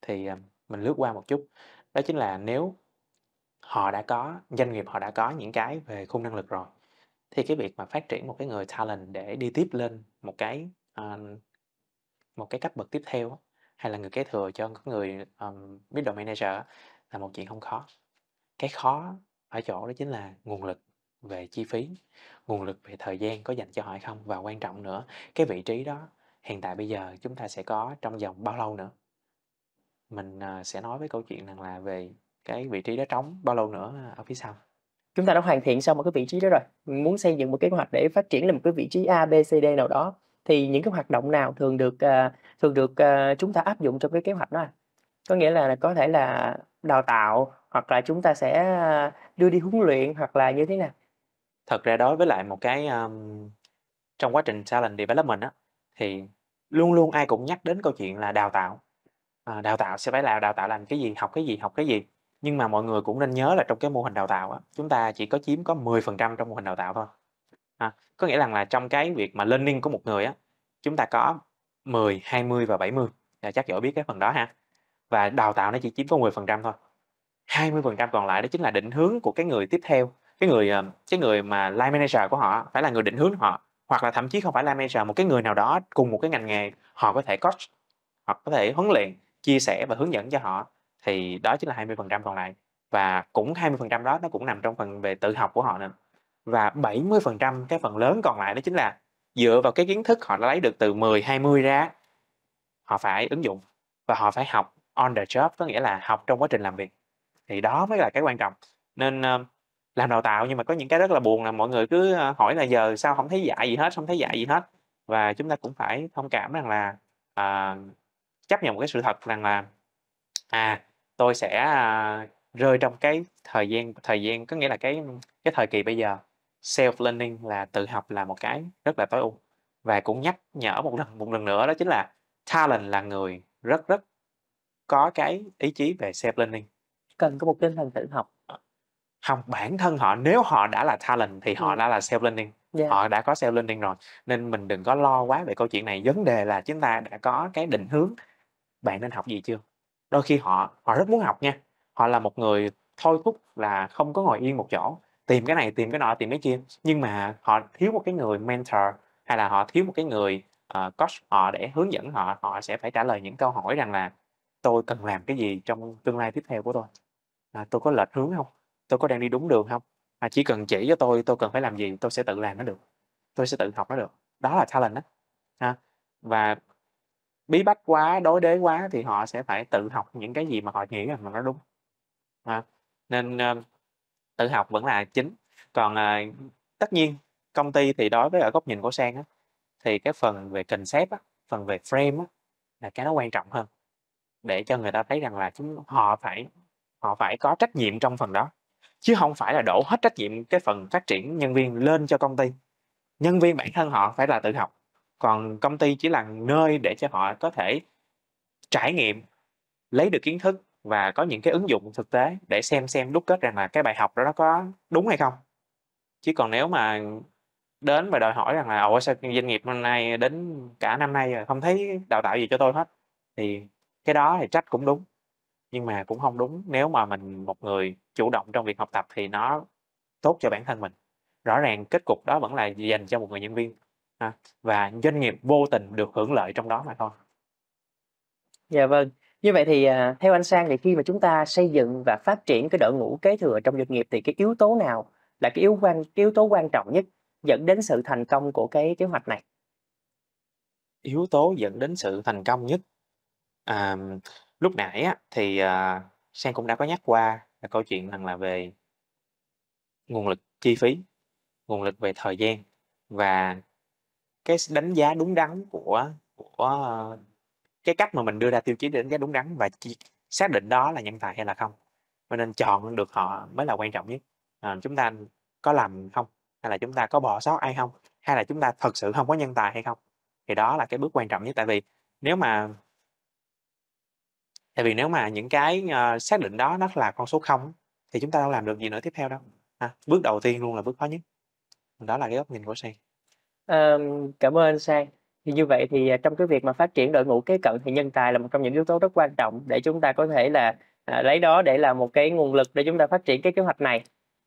thì uh, mình lướt qua một chút đó chính là nếu họ đã có doanh nghiệp họ đã có những cái về khung năng lực rồi thì cái việc mà phát triển một cái người talent để đi tiếp lên một cái uh, một cái cấp bậc tiếp theo hay là người kế thừa cho người um, middle manager là một chuyện không khó cái khó ở chỗ đó chính là nguồn lực về chi phí nguồn lực về thời gian có dành cho họ hay không và quan trọng nữa cái vị trí đó hiện tại bây giờ chúng ta sẽ có trong vòng bao lâu nữa mình uh, sẽ nói với câu chuyện rằng là về cái vị trí đó trống bao lâu nữa ở phía sau chúng ta đã hoàn thiện xong một cái vị trí đó rồi mình muốn xây dựng một cái kế hoạch để phát triển lên một cái vị trí A B C D nào đó thì những cái hoạt động nào thường được à, thường được à, chúng ta áp dụng trong cái kế hoạch đó à? có nghĩa là có thể là đào tạo hoặc là chúng ta sẽ đưa đi huấn luyện hoặc là như thế nào thật ra đối với lại một cái um, trong quá trình talent development á thì luôn luôn ai cũng nhắc đến câu chuyện là đào tạo à, đào tạo sẽ phải là đào tạo làm cái gì học cái gì học cái gì nhưng mà mọi người cũng nên nhớ là trong cái mô hình đào tạo á, chúng ta chỉ có chiếm có 10% trong mô hình đào tạo thôi. À, có nghĩa rằng là trong cái việc mà learning của một người á, chúng ta có 10, 20 và 70. Là chắc giỏi biết cái phần đó ha. Và đào tạo nó chỉ chiếm có 10% thôi. 20% còn lại đó chính là định hướng của cái người tiếp theo, cái người ờ, cái người mà line manager của họ phải là người định hướng họ hoặc là thậm chí không phải line manager một cái người nào đó cùng một cái ngành nghề họ có thể coach hoặc có thể huấn luyện chia sẻ và hướng dẫn cho họ thì đó chính là 20% còn lại và cũng 20% đó nó cũng nằm trong phần về tự học của họ nữa và 70% cái phần lớn còn lại đó chính là dựa vào cái kiến thức họ đã lấy được từ 10 20 ra họ phải ứng dụng và họ phải học on the job có nghĩa là học trong quá trình làm việc thì đó mới là cái quan trọng nên ờ, làm đào tạo nhưng mà có những cái rất là buồn là mọi người cứ ờ, hỏi là giờ sao không thấy dạy gì hết không thấy dạy gì hết và chúng ta cũng phải thông cảm rằng là à, chấp nhận một cái sự thật rằng là à tôi sẽ à, rơi trong cái thời gian thời gian có nghĩa là cái cái thời kỳ bây giờ self learning là tự học là một cái rất là tối ưu và cũng nhắc nhở một lần một lần nữa đó chính là talent là người rất rất có cái ý chí về self learning cần có một tinh thần tự học không bản thân họ nếu họ đã là talent thì họ ừ. đã là self learning yeah. Dạ. họ đã có self learning rồi nên mình đừng có lo quá về câu chuyện này vấn đề là chúng ta đã có cái định hướng bạn nên học gì chưa đôi khi họ họ rất muốn học nha họ là một người thôi thúc là không có ngồi yên một chỗ tìm cái này tìm cái nọ tìm cái kia nhưng mà họ thiếu một cái người mentor hay là họ thiếu một cái người uh, coach họ để hướng dẫn họ họ sẽ phải trả lời những câu hỏi rằng là tôi cần làm cái gì trong tương lai tiếp theo của tôi à, tôi có lệch hướng không tôi có đang đi đúng đường không à, chỉ cần chỉ cho tôi tôi cần phải làm gì tôi sẽ tự làm nó được tôi sẽ tự học nó được đó là talent đó à, và bí bách quá đối đế quá thì họ sẽ phải tự học những cái gì mà họ nghĩ rằng là nó đúng à, nên uh, tự học vẫn là chính còn uh, tất nhiên công ty thì đối với ở góc nhìn của sang á, thì cái phần về concept á, phần về frame á, là cái nó quan trọng hơn để cho người ta thấy rằng là chúng họ phải họ phải có trách nhiệm trong phần đó chứ không phải là đổ hết trách nhiệm cái phần phát triển nhân viên lên cho công ty nhân viên bản thân họ phải là tự học còn công ty chỉ là nơi để cho họ có thể trải nghiệm lấy được kiến thức và có những cái ứng dụng thực tế để xem xem đúc kết rằng là cái bài học đó nó có đúng hay không chứ còn nếu mà đến và đòi hỏi rằng là ủa sao doanh nghiệp hôm nay đến cả năm nay rồi không thấy đào tạo gì cho tôi hết thì cái đó thì trách cũng đúng nhưng mà cũng không đúng nếu mà mình một người chủ động trong việc học tập thì nó tốt cho bản thân mình rõ ràng kết cục đó vẫn là dành cho một người nhân viên và doanh nghiệp vô tình được hưởng lợi trong đó mà thôi. Dạ vâng. Như vậy thì à, theo anh Sang thì khi mà chúng ta xây dựng và phát triển cái đội ngũ kế thừa trong doanh nghiệp thì cái yếu tố nào là cái yếu quan cái yếu tố quan trọng nhất dẫn đến sự thành công của cái kế hoạch này? Yếu tố dẫn đến sự thành công nhất. À, lúc nãy á, thì à, Sang cũng đã có nhắc qua là câu chuyện rằng là về nguồn lực chi phí, nguồn lực về thời gian và cái đánh giá đúng đắn của của cái cách mà mình đưa ra tiêu chí để đánh giá đúng đắn và chỉ xác định đó là nhân tài hay là không mình nên chọn được họ mới là quan trọng nhất à, chúng ta có làm không hay là chúng ta có bỏ sót ai không hay là chúng ta thật sự không có nhân tài hay không thì đó là cái bước quan trọng nhất tại vì nếu mà tại vì nếu mà những cái uh, xác định đó nó là con số không thì chúng ta đâu làm được gì nữa tiếp theo đâu à, bước đầu tiên luôn là bước khó nhất đó là cái góc nhìn của sen cảm ơn Sang. Thì như vậy thì, à, trong cái việc mà phát triển đội ngũ kế cận thì nhân tài là một trong những yếu tố rất quan trọng để chúng ta có thể là, à, lấy đó để là một cái nguồn lực để chúng ta phát triển cái kế hoạch này.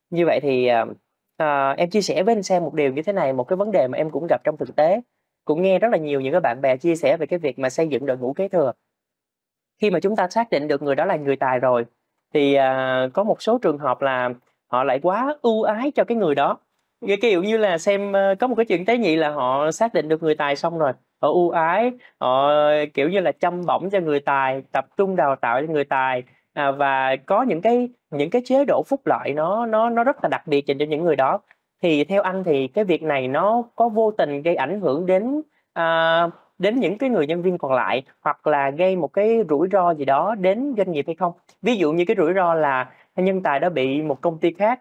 Như vậy thì, à, ờ, em chia sẻ với anh Sang một điều như thế này, một cái vấn đề mà em cũng gặp trong thực tế, cũng nghe rất là nhiều những cái bạn bè chia sẻ về cái việc mà xây dựng đội ngũ kế thừa. Khi mà chúng ta xác định được người đó là người tài rồi, thì, à, có một số trường hợp là họ lại quá ưu ái cho cái người đó cái kiểu như là xem ờ, có một cái chuyện tế nhị là họ xác định được người tài xong rồi họ ưu ái họ kiểu như là chăm bỏng cho người tài tập trung đào tạo cho người tài à, và có những cái những cái chế độ phúc lợi nó nó nó rất là đặc biệt dành cho những người đó thì theo anh thì cái việc này nó có vô tình gây ảnh hưởng đến à, đến những cái người nhân viên còn lại hoặc là gây một cái rủi ro gì đó đến doanh nghiệp hay không ví dụ như cái rủi ro là nhân tài đó bị một công ty khác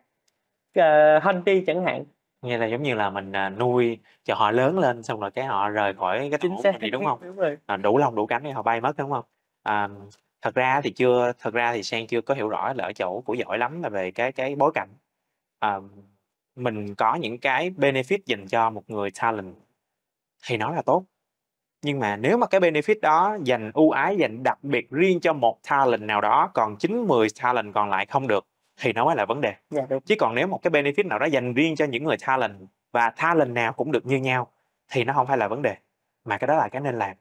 uh, ờ, Hyundai chẳng hạn nghe là giống như là mình à, nuôi cho họ lớn lên xong rồi cái họ rời khỏi cái chính xác thì đúng không đúng rồi. À, đủ lông đủ cánh thì họ bay mất đúng không à, thật ra thì chưa thật ra thì sang chưa có hiểu rõ là ở chỗ của giỏi lắm là về cái cái bối cảnh à, mình có những cái benefit dành cho một người talent thì nó là tốt nhưng mà nếu mà cái benefit đó dành ưu ái dành đặc biệt riêng cho một talent nào đó còn chín mười talent còn lại không được thì nó mới là vấn đề yeah, dạ, đúng. chứ còn nếu một cái benefit nào đó dành riêng cho những người talent và talent nào cũng được như nhau thì nó không phải là vấn đề mà cái đó là cái nên làm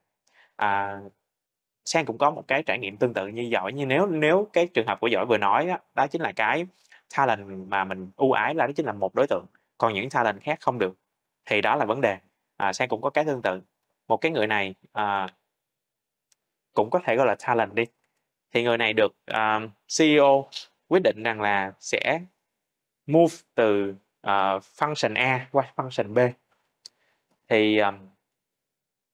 à, Sen cũng có một cái trải nghiệm tương tự như giỏi như nếu nếu cái trường hợp của giỏi vừa nói đó, đó chính là cái talent mà mình ưu ái là đó chính là một đối tượng còn những talent khác không được thì đó là vấn đề à, Sen cũng có cái tương tự một cái người này à, cũng có thể gọi là talent đi thì người này được uh, à, CEO quyết định rằng là sẽ move từ uh, function A qua function B thì um,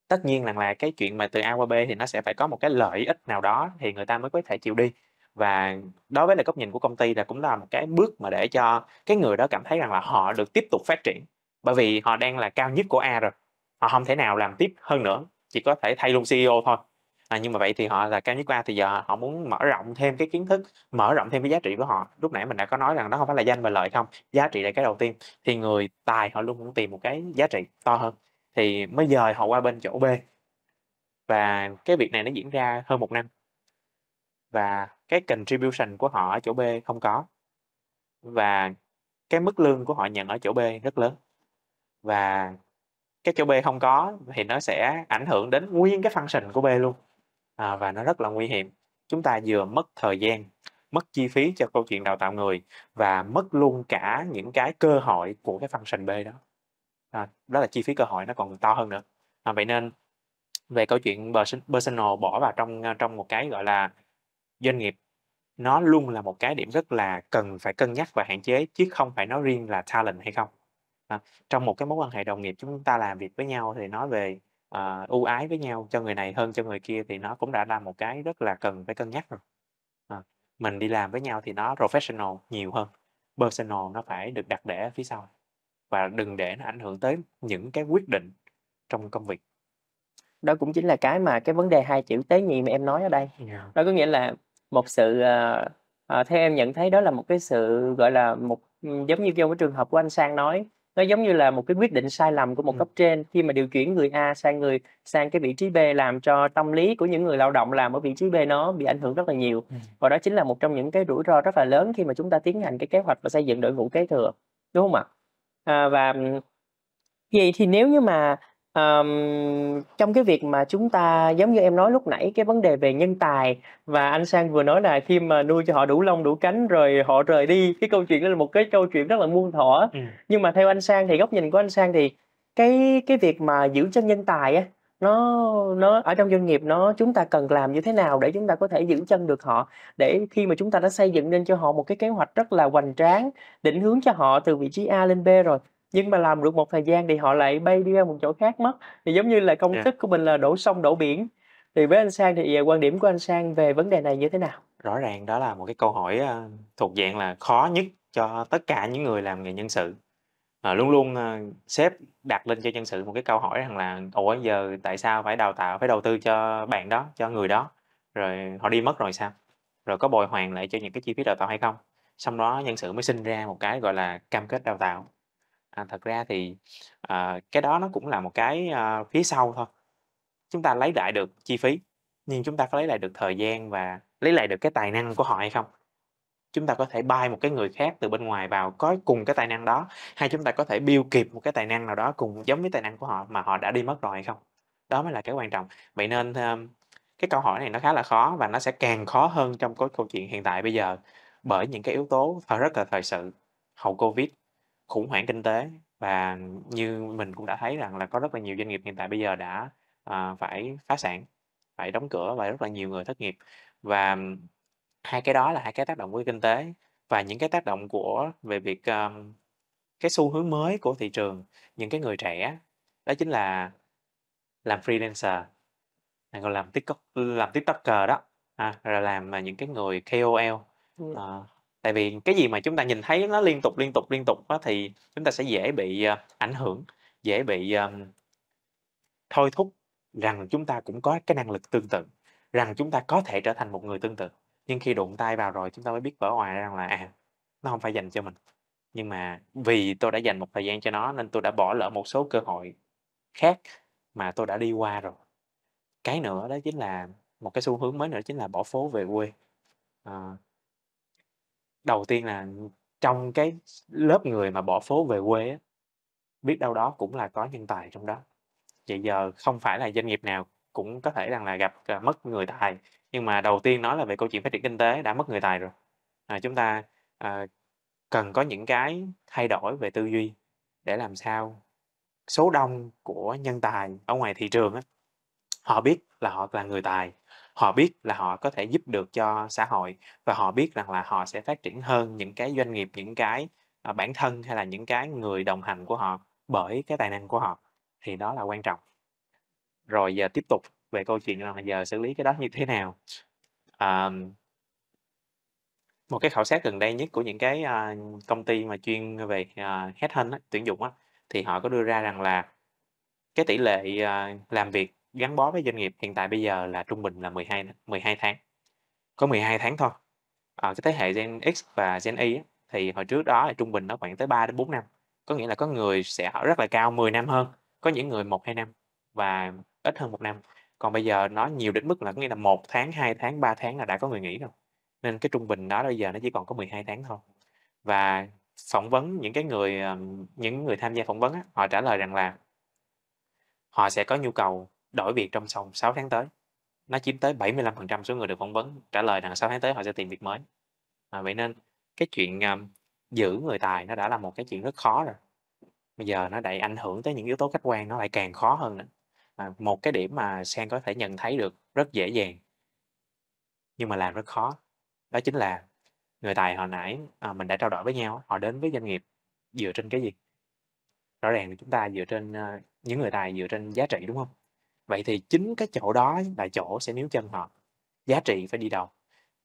tất nhiên rằng là, là cái chuyện mà từ A qua B thì nó sẽ phải có một cái lợi ích nào đó thì người ta mới có thể chịu đi và đối với là góc nhìn của công ty là cũng là một cái bước mà để cho cái người đó cảm thấy rằng là họ được tiếp tục phát triển bởi vì họ đang là cao nhất của A rồi họ không thể nào làm tiếp hơn nữa chỉ có thể thay luôn CEO thôi à, nhưng mà vậy thì họ là cao nhất ba thì giờ họ muốn mở rộng thêm cái kiến thức mở rộng thêm cái giá trị của họ lúc nãy mình đã có nói rằng đó không phải là danh và lợi không giá trị là cái đầu tiên thì người tài họ luôn muốn tìm một cái giá trị to hơn thì mới dời họ qua bên chỗ b và cái việc này nó diễn ra hơn một năm và cái contribution của họ ở chỗ b không có và cái mức lương của họ nhận ở chỗ b rất lớn và cái chỗ B không có thì nó sẽ ảnh hưởng đến nguyên cái function của B luôn à, và nó rất là nguy hiểm chúng ta vừa mất thời gian mất chi phí cho câu chuyện đào tạo người và mất luôn cả những cái cơ hội của cái function B đó à, đó là chi phí cơ hội nó còn to hơn nữa à, vậy nên về câu chuyện personal bỏ vào trong à, trong một cái gọi là doanh nghiệp nó luôn là một cái điểm rất là cần phải cân nhắc và hạn chế chứ không phải nói riêng là talent hay không à, trong một cái mối quan hệ đồng nghiệp chúng ta làm việc với nhau thì nói về à, ưu ái với nhau cho người này hơn cho người kia thì nó cũng đã là một cái rất là cần phải cân nhắc rồi à, mình đi làm với nhau thì nó professional nhiều hơn personal nó phải được đặt để phía sau và đừng để nó ảnh hưởng tới những cái quyết định trong công việc đó cũng chính là cái mà cái vấn đề hai chữ tế nhị mà em nói ở đây yeah. Dạ. đó có nghĩa là một sự uh, à, theo em nhận thấy đó là một cái sự gọi là một ừ, giống như trong cái trường hợp của anh Sang nói nó giống như là một cái quyết định sai lầm của một ừ. cấp trên khi mà điều chuyển người A sang người sang cái vị trí B làm cho tâm lý của những người lao động làm ở vị trí B nó bị ảnh hưởng rất là nhiều ừ. và đó chính là một trong những cái rủi ro rất là lớn khi mà chúng ta tiến hành cái kế hoạch và xây dựng đội ngũ kế thừa đúng không ạ à, và vậy thì nếu như mà um, trong cái việc mà chúng ta giống như em nói lúc nãy cái vấn đề về nhân tài và anh sang vừa nói là khi mà nuôi cho họ đủ lông đủ cánh rồi họ rời đi cái câu chuyện đó là một cái câu chuyện rất là muôn thuở ừ. nhưng mà theo anh sang thì góc nhìn của anh sang thì cái cái việc mà giữ chân nhân tài á nó nó ở trong doanh nghiệp nó chúng ta cần làm như thế nào để chúng ta có thể giữ chân được họ để khi mà chúng ta đã xây dựng nên cho họ một cái kế hoạch rất là hoành tráng định hướng cho họ từ vị trí A lên B rồi nhưng mà làm được một thời gian thì họ lại bay đi ra một chỗ khác mất thì giống như là công yeah. Dạ. sức của mình là đổ sông đổ biển thì với anh Sang thì à, quan điểm của anh Sang về vấn đề này như thế nào rõ ràng đó là một cái câu hỏi à, thuộc dạng là khó nhất cho tất cả những người làm nghề nhân sự à, luôn luôn uh, sếp đặt lên cho nhân sự một cái câu hỏi rằng là ủa giờ tại sao phải đào tạo phải đầu tư cho bạn đó cho người đó rồi họ đi mất rồi sao rồi có bồi hoàn lại cho những cái chi phí đào tạo hay không xong đó nhân sự mới sinh ra một cái gọi là cam kết đào tạo À, thật ra thì, ờ, cái đó nó cũng là một cái, a, à, phía sau thôi. Chúng ta lấy lại được chi phí, nhưng chúng ta có lấy lại được thời gian và lấy lại được cái tài năng của họ hay không? Chúng ta có thể bay một cái người khác từ bên ngoài vào có cùng cái tài năng đó, hay chúng ta có thể biêu kịp một cái tài năng nào đó cùng giống với tài năng của họ mà họ đã đi mất rồi hay không? Đó mới là cái quan trọng. Vậy nên, à, cái câu hỏi này nó khá là khó và nó sẽ càng khó hơn trong cái câu chuyện hiện tại bây giờ bởi những cái yếu tố rất là thời sự hậu Covid khủng hoảng kinh tế và như mình cũng đã thấy rằng là có rất là nhiều doanh nghiệp hiện tại bây giờ đã à, phải phá sản, phải đóng cửa và rất là nhiều người thất nghiệp và hai cái đó là hai cái tác động của kinh tế và những cái tác động của về việc um, cái xu hướng mới của thị trường những cái người trẻ đó chính là làm freelancer còn làm tiktok làm tiktoker đó à, rồi làm mà những cái người KOL à, tại vì cái gì mà chúng ta nhìn thấy nó liên tục liên tục liên tục á, thì chúng ta sẽ dễ bị ờ, ảnh hưởng dễ bị um, thôi thúc rằng chúng ta cũng có cái năng lực tương tự rằng chúng ta có thể trở thành một người tương tự nhưng khi đụng tay vào rồi chúng ta mới biết vỡ ngoài rằng là à nó không phải dành cho mình nhưng mà vì tôi đã dành một thời gian cho nó nên tôi đã bỏ lỡ một số cơ hội khác mà tôi đã đi qua rồi cái nữa đó chính là một cái xu hướng mới nữa chính là bỏ phố về quê à, đầu tiên là trong cái lớp người mà bỏ phố về quê biết đâu đó cũng là có nhân tài trong đó vậy giờ không phải là doanh nghiệp nào cũng có thể rằng là gặp à, mất người tài nhưng mà đầu tiên nói là về câu chuyện phát triển kinh tế đã mất người tài rồi à, chúng ta à, cần có những cái thay đổi về tư duy để làm sao số đông của nhân tài ở ngoài thị trường á, họ biết là họ là người tài họ biết là họ có thể giúp được cho xã hội và họ biết rằng là họ sẽ phát triển hơn những cái doanh nghiệp những cái à, bản thân hay là những cái người đồng hành của họ bởi cái tài năng của họ thì đó là quan trọng rồi giờ tiếp tục về câu chuyện là giờ xử lý cái đó như thế nào um, một cái khảo sát gần đây nhất của những cái à, công ty mà chuyên về uh, à, headhunt tuyển dụng á, thì họ có đưa ra rằng là cái tỷ lệ làm việc gắn bó với doanh nghiệp hiện tại bây giờ là trung bình là 12 12 tháng. Có 12 tháng thôi. ở ờ, cái thế hệ Gen X và Gen Y thì hồi trước đó là trung bình nó khoảng tới 3 đến 4 năm. Có nghĩa là có người sẽ ở rất là cao 10 năm hơn, có những người 1 2 năm và ít hơn một năm. Còn bây giờ nó nhiều đến mức là có nghĩa là 1 tháng, 2 tháng, 3 tháng là đã có người nghỉ rồi. Nên cái trung bình đó bây giờ nó chỉ còn có 12 tháng thôi. Và phỏng vấn những cái người ờ, những người tham gia phỏng vấn á, họ trả lời rằng là họ sẽ có nhu cầu đổi việc trong vòng 6 tháng tới nó chiếm tới 75% số người được phỏng vấn trả lời rằng 6 tháng tới họ sẽ tìm việc mới à, vậy nên cái chuyện um, giữ người tài nó đã là một cái chuyện rất khó rồi bây giờ nó lại ảnh hưởng tới những yếu tố khách quan nó lại càng khó hơn nữa à, một cái điểm mà sen có thể nhận thấy được rất dễ dàng nhưng mà làm rất khó đó chính là người tài hồi nãy à, mình đã trao đổi với nhau họ đến với doanh nghiệp dựa trên cái gì rõ ràng chúng ta dựa trên uh, những người tài dựa trên giá trị đúng không vậy thì chính cái chỗ đó là chỗ sẽ níu chân họ giá trị phải đi đầu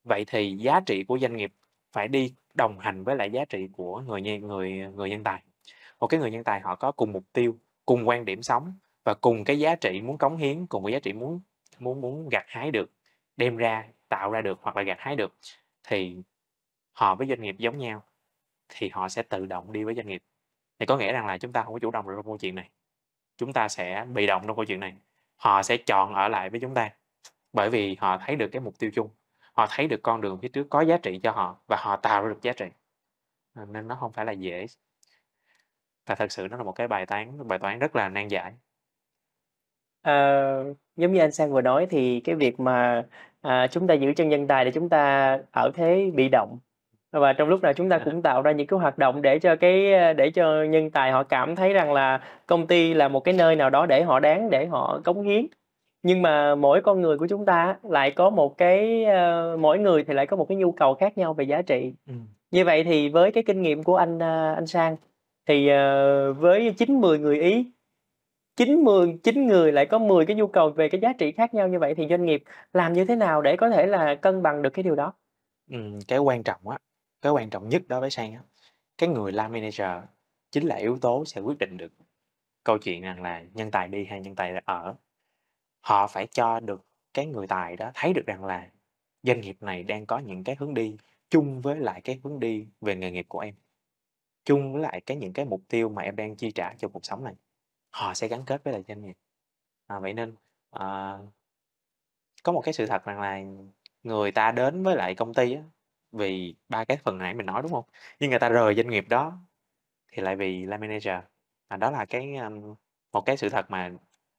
vậy thì giá trị của doanh nghiệp phải đi đồng hành với lại giá trị của người người người nhân tài một cái người nhân tài họ có cùng mục tiêu cùng quan điểm sống và cùng cái giá trị muốn cống hiến cùng cái giá trị muốn muốn muốn gặt hái được đem ra tạo ra được hoặc là gặt hái được thì họ với doanh nghiệp giống nhau thì họ sẽ tự động đi với doanh nghiệp thì có nghĩa rằng là chúng ta không có chủ động được trong câu chuyện này chúng ta sẽ bị động trong câu chuyện này họ sẽ chọn ở lại với chúng ta bởi vì họ thấy được cái mục tiêu chung họ thấy được con đường phía trước có giá trị cho họ và họ tạo được giá trị à, nên nó không phải là dễ và thật sự nó là một cái bài toán bài toán rất là nan giải à, giống như anh sang vừa nói thì cái việc mà à, chúng ta giữ chân nhân tài để chúng ta ở thế bị động và trong lúc nào chúng ta dạ. cũng tạo ra những cái hoạt động để cho cái để cho nhân tài họ cảm thấy rằng là công ty là một cái nơi nào đó để họ đáng để họ cống hiến nhưng mà mỗi con người của chúng ta lại có một cái ờ, mỗi người thì lại có một cái nhu cầu khác nhau về giá trị ừ. như vậy thì với cái kinh nghiệm của anh ờ, anh sang thì ờ, với chín mười người ý chín mười chín người lại có 10 cái nhu cầu về cái giá trị khác nhau như vậy thì doanh nghiệp làm như thế nào để có thể là cân bằng được cái điều đó? Ừ, cái quan trọng á cái quan trọng nhất đối với sang á cái người làm manager chính là yếu tố sẽ quyết định được câu chuyện rằng là nhân tài đi hay nhân tài ở họ phải cho được cái người tài đó thấy được rằng là doanh nghiệp này đang có những cái hướng đi chung với lại cái hướng đi về nghề nghiệp của em chung với lại cái những cái mục tiêu mà em đang chi trả cho cuộc sống này họ sẽ gắn kết với lại doanh nghiệp à, vậy nên à, có một cái sự thật rằng là người ta đến với lại công ty á, vì ba cái phần nãy mình nói đúng không nhưng người ta rời doanh nghiệp đó thì lại vì là manager à, đó là cái um, một cái sự thật mà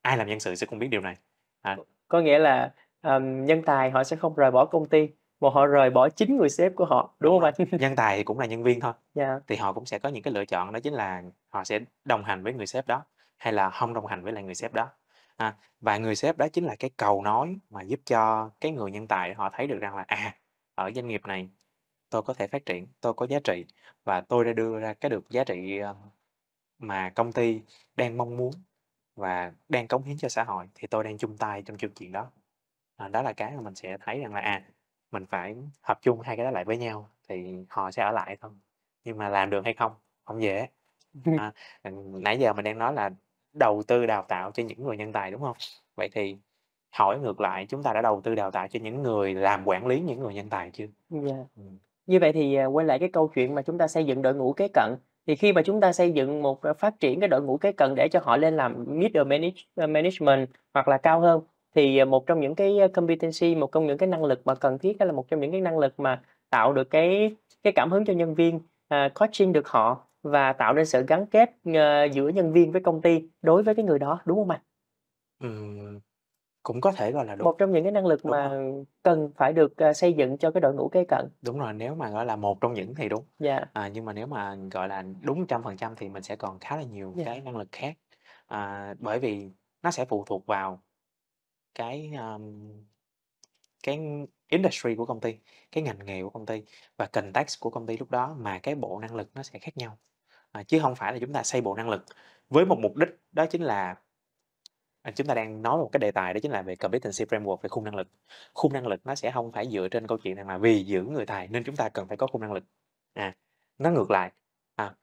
ai làm nhân sự sẽ không biết điều này à. có nghĩa là um, nhân tài họ sẽ không rời bỏ công ty mà họ rời bỏ chính người sếp của họ đúng không anh nhân tài thì cũng là nhân viên thôi yeah. Dạ. thì họ cũng sẽ có những cái lựa chọn đó chính là họ sẽ đồng hành với người sếp đó hay là không đồng hành với lại người sếp đó à, và người sếp đó chính là cái cầu nói mà giúp cho cái người nhân tài họ thấy được rằng là à ở doanh nghiệp này tôi có thể phát triển, tôi có giá trị và tôi đã đưa ra cái được giá trị, ờ, mà công ty đang mong muốn và đang cống hiến cho xã hội thì tôi đang chung tay trong chương chuyện đó. À, đó là cái mà mình sẽ thấy rằng là, à, mình phải hợp chung hai cái đó lại với nhau thì họ sẽ ở lại thôi, nhưng mà làm được hay không, không dễ. À, nãy giờ mình đang nói là đầu tư đào tạo cho những người nhân tài, đúng không? Vậy thì hỏi ngược lại, chúng ta đã đầu tư đào tạo cho những người làm quản lý những người nhân tài chưa? Yeah. Dạ. Ừ. Như vậy thì, à, quay lại cái câu chuyện mà chúng ta xây dựng đội ngũ kế cận, thì khi mà chúng ta xây dựng một à, phát triển cái đội ngũ kế cận để cho họ lên làm middle manage à, management hoặc là cao hơn, thì, một trong những cái competency, một trong những cái năng lực mà cần thiết, đó là một trong những cái năng lực mà tạo được cái cái cảm hứng cho nhân viên, à, coaching được họ và tạo nên sự gắn kết, ờ, giữa nhân viên với công ty đối với cái người đó, đúng không anh? Ừm. Cũng có thể gọi là đúng. Một trong những cái năng lực Đúng mà rồi. cần phải được, à, xây dựng cho cái đội ngũ kế cận. Đúng rồi, nếu mà, gọi là, một trong những thì đúng. Dạ. À, nhưng mà nếu mà, gọi là, đúng 100% thì mình sẽ còn khá là nhiều Dạ. cái năng lực khác, à, bởi vì nó sẽ phụ thuộc vào cái, ờm, cái industry của công ty, cái ngành nghề của công ty và context của công ty lúc đó mà cái bộ năng lực nó sẽ khác nhau. À, chứ không phải là chúng ta xây bộ năng lực với một mục đích đó chính là Ờ, chúng ta đang nói một cái đề tài đó chính là về competency framework về khung năng lực khung năng lực nó sẽ không phải dựa trên câu chuyện rằng là vì giữ người tài nên chúng ta cần phải có khung năng lực à nó ngược lại à,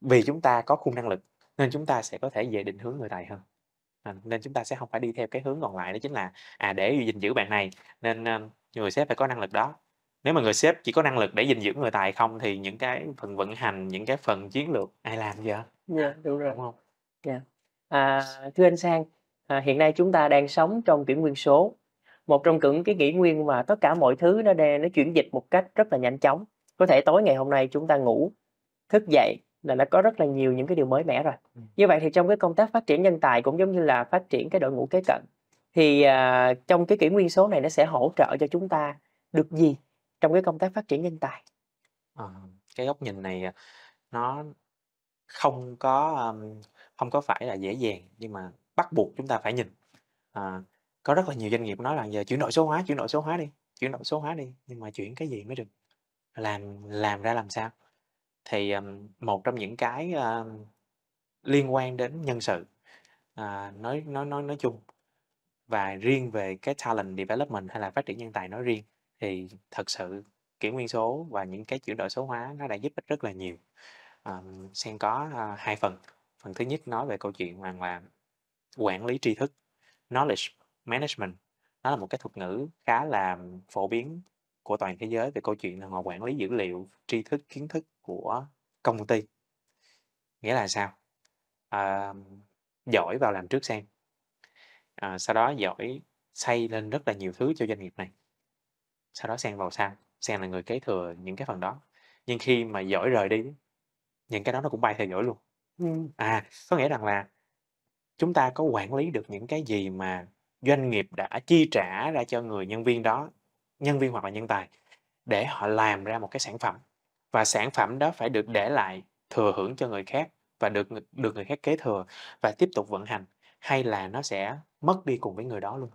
vì chúng ta có khung năng lực nên chúng ta sẽ có thể về định hướng người tài hơn à, nên chúng ta sẽ không phải đi theo cái hướng còn lại đó chính là à để gìn giữ bạn này nên uh, người sếp phải có năng lực đó nếu mà người sếp chỉ có năng lực để gìn giữ người tài không thì những cái phần vận hành những cái phần chiến lược ai làm vậy, dạ yeah, đúng rồi đúng không dạ yeah. à, thưa anh sang à, hiện nay chúng ta đang sống trong kỷ nguyên số một trong những cái kỷ nguyên mà tất cả mọi thứ nó đang nó chuyển dịch một cách rất là nhanh chóng có thể tối ngày hôm nay chúng ta ngủ thức dậy là đã có rất là nhiều những cái điều mới mẻ rồi ừ. như vậy thì trong cái công tác phát triển nhân tài cũng giống như là phát triển cái đội ngũ kế cận thì à, trong cái kỷ nguyên số này nó sẽ hỗ trợ cho chúng ta được gì trong cái công tác phát triển nhân tài à, cái góc nhìn này à, nó không có không có phải là dễ dàng nhưng mà bắt buộc chúng ta phải nhìn à, có rất là nhiều doanh nghiệp nói là giờ chuyển đổi số hóa chuyển đổi số hóa đi chuyển đổi số hóa đi nhưng mà chuyển cái gì mới được làm làm ra làm sao thì um, một trong những cái uh, liên quan đến nhân sự uh, nói nói nói nói chung và riêng về cái talent development hay là phát triển nhân tài nói riêng thì thật sự kỷ nguyên số và những cái chuyển đổi số hóa nó đã giúp ích rất là nhiều um, sen có uh, hai phần phần thứ nhất nói về câu chuyện rằng là quản lý tri thức knowledge management nó là một cái thuật ngữ khá là phổ biến của toàn thế giới về câu chuyện là họ quản lý dữ liệu tri thức kiến thức của công ty nghĩa là sao à, giỏi vào làm trước xem à, sau đó giỏi xây lên rất là nhiều thứ cho doanh nghiệp này sau đó sen vào sau sen là người kế thừa những cái phần đó nhưng khi mà giỏi rời đi những cái đó nó cũng bay theo giỏi luôn ừ, à có nghĩa rằng là chúng ta có quản lý được những cái gì mà doanh nghiệp đã chi trả ra cho người nhân viên đó nhân viên hoặc là nhân tài để họ làm ra một cái sản phẩm và sản phẩm đó phải được để lại thừa hưởng cho người khác và được được người khác kế thừa và tiếp tục vận hành hay là nó sẽ mất đi cùng với người đó luôn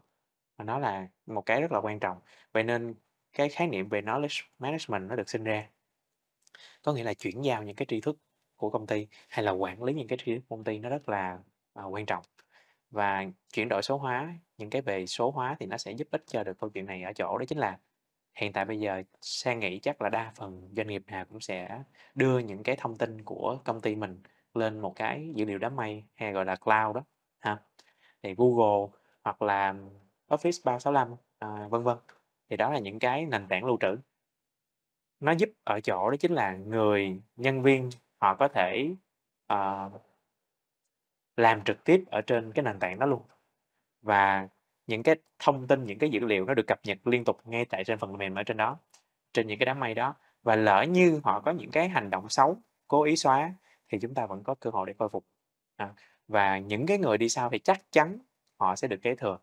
và nó là một cái rất là quan trọng vậy nên cái khái niệm về knowledge management nó được sinh ra có nghĩa là chuyển giao những cái tri thức của công ty hay là quản lý những cái tri thức của công ty nó rất là à, quan trọng và chuyển đổi số hóa những cái về số hóa thì nó sẽ giúp ích cho được câu chuyện này ở chỗ đó chính là hiện tại bây giờ sang nghĩ chắc là đa phần doanh nghiệp nào cũng sẽ đưa những cái thông tin của công ty mình lên một cái dữ liệu đám mây hay gọi là cloud đó ha thì Google hoặc là Office 365 à, vân vân thì đó là những cái nền tảng lưu trữ nó giúp ở chỗ đó chính là người nhân viên họ có thể uh, làm trực tiếp ở trên cái nền tảng đó luôn và những cái thông tin những cái dữ liệu nó được cập nhật liên tục ngay tại trên phần mềm ở trên đó trên những cái đám mây đó và lỡ như họ có những cái hành động xấu cố ý xóa thì chúng ta vẫn có cơ hội để khôi phục à, và những cái người đi sau thì chắc chắn họ sẽ được kế thừa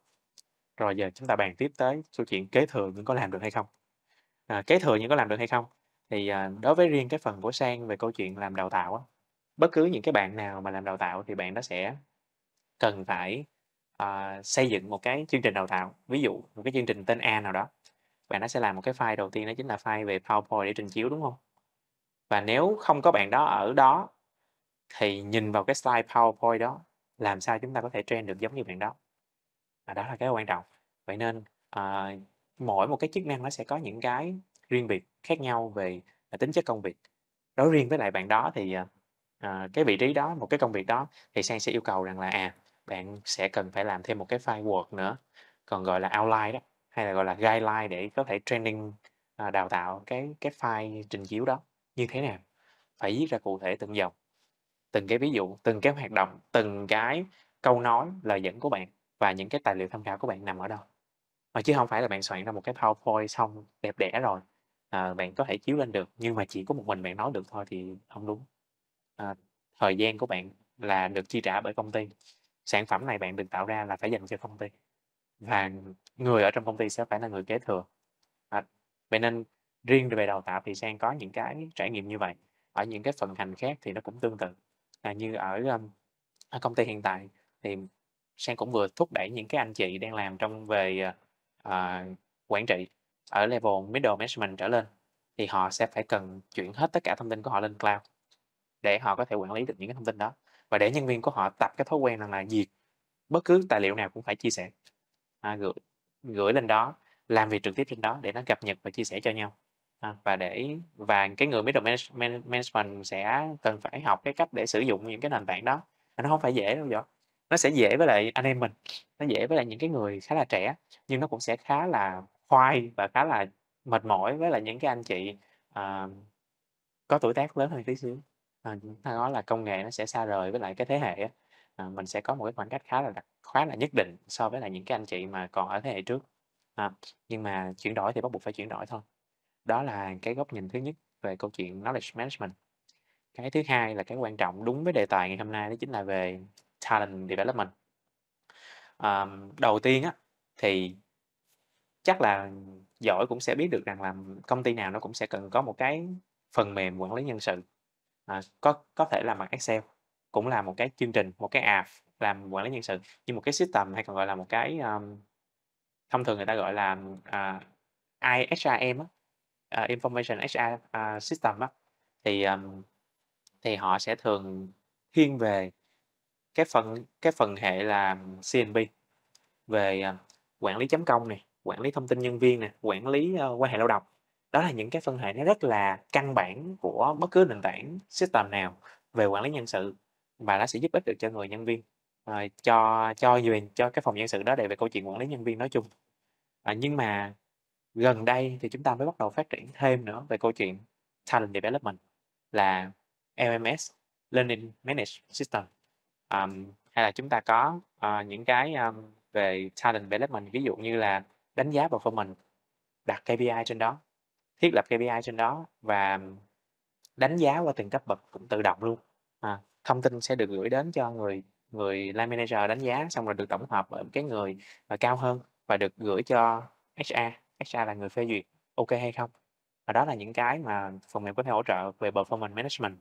rồi giờ chúng ta bàn tiếp tới câu chuyện kế thừa những có làm được hay không à, kế thừa những có làm được hay không thì à, đối với riêng cái phần của sang về câu chuyện làm đào tạo á, bất cứ những cái bạn nào mà làm đào tạo thì bạn đó sẽ cần phải uh, xây dựng một cái chương trình đào tạo ví dụ một cái chương trình tên A nào đó bạn nó sẽ làm một cái file đầu tiên đó chính là file về PowerPoint để trình chiếu đúng không và nếu không có bạn đó ở đó thì nhìn vào cái slide PowerPoint đó làm sao chúng ta có thể train được giống như bạn đó và đó là cái quan trọng vậy nên uh, mỗi một cái chức năng nó sẽ có những cái riêng biệt khác nhau về à, tính chất công việc đối riêng với lại bạn đó thì uh, Ờ, cái vị trí đó một cái công việc đó thì sang sẽ yêu cầu rằng là à bạn sẽ cần phải làm thêm một cái file Word nữa còn gọi là outline đó hay là gọi là guideline để có thể training à, đào tạo cái cái file trình chiếu đó như thế nào phải viết ra cụ thể từng dòng từng cái ví dụ từng cái hoạt động từng cái câu nói lời dẫn của bạn và những cái tài liệu tham khảo của bạn nằm ở đâu mà chứ không phải là bạn soạn ra một cái powerpoint xong đẹp đẽ rồi à, bạn có thể chiếu lên được nhưng mà chỉ có một mình bạn nói được thôi thì không đúng à, thời gian của bạn là được chi trả bởi công ty sản phẩm này bạn được tạo ra là phải dành cho công ty và người ở trong công ty sẽ phải là người kế thừa à, vậy nên riêng về đào tạo thì sang có những cái trải nghiệm như vậy ở những cái phần hành khác thì nó cũng tương tự à, như ở, um, ở công ty hiện tại thì sang cũng vừa thúc đẩy những cái anh chị đang làm trong về uh, quản trị ở level middle management trở lên thì họ sẽ phải cần chuyển hết tất cả thông tin của họ lên cloud để họ có thể quản lý được những cái thông tin đó và để nhân viên của họ tập cái thói quen rằng là duyệt bất cứ tài liệu nào cũng phải chia sẻ à, gửi gửi lên đó làm việc trực tiếp trên đó để nó cập nhật và chia sẻ cho nhau à, và để và cái người middle management, management sẽ cần phải học cái cách để sử dụng những cái nền tảng đó nó không phải dễ đâu vậy nó sẽ dễ với lại anh em mình nó dễ với lại những cái người khá là trẻ nhưng nó cũng sẽ khá là khoai và khá là mệt mỏi với lại những cái anh chị uh, có tuổi tác lớn hơn tí xíu Ờ, ta nói là công nghệ nó sẽ xa rời với lại cái thế hệ á, ờ, mình sẽ có một cái khoảng cách khá là đặc khá là nhất định so với lại những cái anh chị mà còn ở thế hệ trước. À, nhưng mà chuyển đổi thì bắt buộc phải chuyển đổi thôi. Đó là cái góc nhìn thứ nhất về câu chuyện knowledge management. Cái thứ hai là cái quan trọng đúng với đề tài ngày hôm nay đó chính là về talent development. Ờm, đầu tiên á, thì chắc là giỏi cũng sẽ biết được rằng là công ty nào nó cũng sẽ cần có một cái phần mềm quản lý nhân sự à, có có thể làm bằng Excel cũng là một cái chương trình một cái app làm quản lý nhân sự như một cái system hay còn gọi là một cái um, thông thường người ta gọi là uh, à, IHRM uh, à, information HR uh, à, system á thì um, thì họ sẽ thường thiên về cái phần cái phần hệ là CNP về uh, quản lý chấm công này quản lý thông tin nhân viên này quản lý uh, quan hệ lao động đó là những cái phân hệ nó rất là căn bản của bất cứ nền tảng system nào về quản lý nhân sự và nó sẽ giúp ích được cho người nhân viên à, cho cho duyên cho cái phòng nhân sự đó để về câu chuyện quản lý nhân viên nói chung à, nhưng mà gần đây thì chúng ta mới bắt đầu phát triển thêm nữa về câu chuyện talent development là LMS learning management system um, hay là chúng ta có uh, những cái um, về talent development ví dụ như là đánh giá performance đặt KPI trên đó thiết lập KPI trên đó và đánh giá qua từng cấp bậc cũng tự động luôn à, thông tin sẽ được gửi đến cho người người line manager đánh giá xong rồi được tổng hợp bởi cái người mà cao hơn và được gửi cho HR HR là người phê duyệt ok hay không và đó là những cái mà phần mềm có thể hỗ trợ về performance management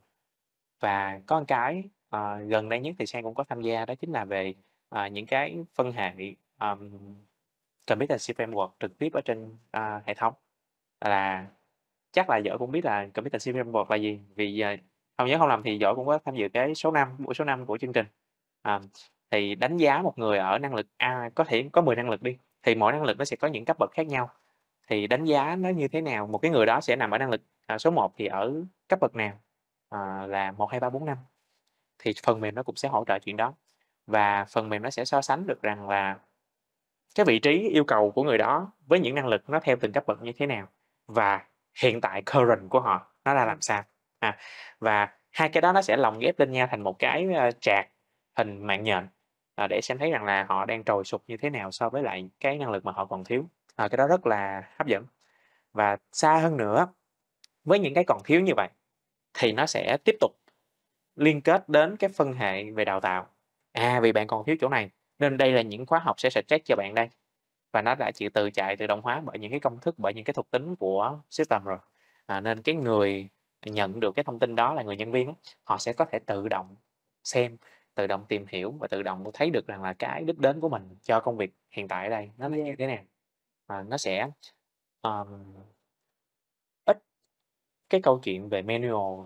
và có một cái uh, gần đây nhất thì sang cũng có tham gia đó chính là về uh, những cái phân hệ um, computer framework trực tiếp ở trên uh, hệ thống là chắc là Giỏi cũng biết là Committed Serial Framework là gì, vì, à, không nhớ không làm thì Giỏi cũng có tham dự cái số 5, buổi số 5 của chương trình. Ờ, thì đánh giá một người ở năng lực A có thể có 10 năng lực đi, thì mỗi năng lực nó sẽ có những cấp bậc khác nhau, thì đánh giá nó như thế nào? Một cái người đó sẽ nằm ở năng lực, à, số 1 thì ở cấp bậc nào? Ờ, là 1, 2, 3, 4, 5. Thì phần mềm nó cũng sẽ hỗ trợ chuyện đó, và phần mềm nó sẽ so sánh được rằng là cái vị trí yêu cầu của người đó với những năng lực nó theo từng cấp bậc như thế nào và hiện tại current của họ nó ra làm sao à, và hai cái đó nó sẽ lồng ghép lên nhau thành một cái ờ, trạc hình mạng nhện à, để xem thấy rằng là họ đang trồi sụp như thế nào so với lại cái năng lực mà họ còn thiếu à, cái đó rất là hấp dẫn và xa hơn nữa với những cái còn thiếu như vậy thì nó sẽ tiếp tục liên kết đến cái phân hệ về đào tạo à vì bạn còn thiếu chỗ này nên đây là những khóa học sẽ sẽ stress cho bạn đây và nó đã chịu tự chạy tự động hóa bởi những cái công thức bởi những cái thuộc tính của system rồi à, nên cái người nhận được cái thông tin đó là người nhân viên họ sẽ có thể tự động xem tự động tìm hiểu và tự động thấy được rằng là cái đích đến của mình cho công việc hiện tại ở đây nó như thế nào à, nó sẽ um, ít cái câu chuyện về manual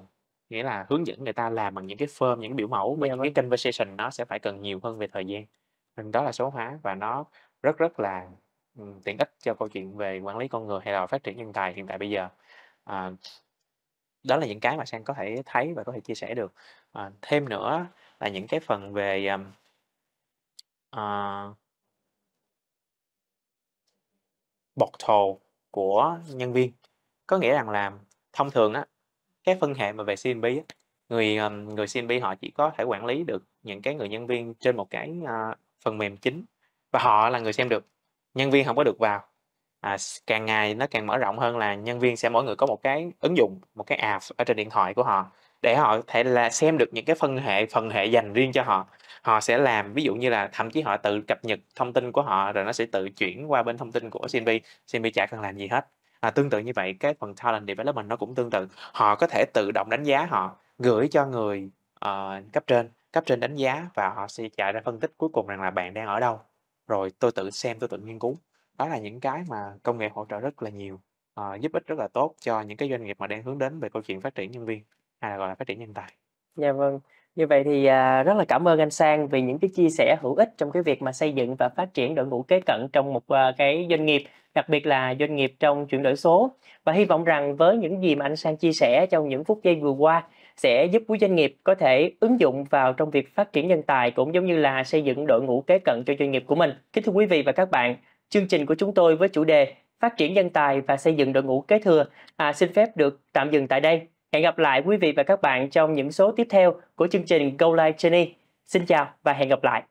nghĩa là hướng dẫn người ta làm bằng những cái form những cái biểu mẫu với những cái conversation nó sẽ phải cần nhiều hơn về thời gian đó là số hóa và nó rất rất là ừ, tiện ích cho câu chuyện về quản lý con người hay là phát triển nhân tài hiện tại bây giờ à, đó là những cái mà sang có thể thấy và có thể chia sẻ được à, thêm nữa là những cái phần về um, à, bọc thầu của nhân viên có nghĩa rằng là thông thường á cái phân hệ mà về CMB á, người um, người CMB họ chỉ có thể quản lý được những cái người nhân viên trên một cái uh, phần mềm chính và họ là người xem được nhân viên không có được vào à, càng ngày nó càng mở rộng hơn là nhân viên sẽ mỗi người có một cái ứng dụng một cái app ở trên điện thoại của họ để họ thể là xem được những cái phân hệ phần hệ dành riêng cho họ họ sẽ làm ví dụ như là thậm chí họ tự cập nhật thông tin của họ rồi nó sẽ tự chuyển qua bên thông tin của CNB CNB chả cần làm gì hết à, tương tự như vậy cái phần talent development nó cũng tương tự họ có thể tự động đánh giá họ gửi cho người uh, cấp trên cấp trên đánh giá và họ sẽ chạy ra phân tích cuối cùng rằng là bạn đang ở đâu rồi tôi tự xem tôi tự nghiên cứu đó là những cái mà công nghệ hỗ trợ rất là nhiều à, giúp ích rất là tốt cho những cái doanh nghiệp mà đang hướng đến về câu chuyện phát triển nhân viên hay là gọi là phát triển nhân tài dạ vâng như vậy thì à, rất là cảm ơn anh Sang vì những cái chia sẻ hữu ích trong cái việc mà xây dựng và phát triển đội ngũ kế cận trong một à, cái doanh nghiệp, đặc biệt là doanh nghiệp trong chuyển đổi số. Và hy vọng rằng với những gì mà anh Sang chia sẻ trong những phút giây vừa qua sẽ giúp quý doanh nghiệp có thể ứng dụng vào trong việc phát triển nhân tài cũng giống như là xây dựng đội ngũ kế cận cho doanh nghiệp của mình. Kính thưa quý vị và các bạn, chương trình của chúng tôi với chủ đề phát triển nhân tài và xây dựng đội ngũ kế thừa à, xin phép được tạm dừng tại đây. Hẹn gặp lại quý vị và các bạn trong những số tiếp theo của chương trình Go Live Journey. Xin chào và hẹn gặp lại.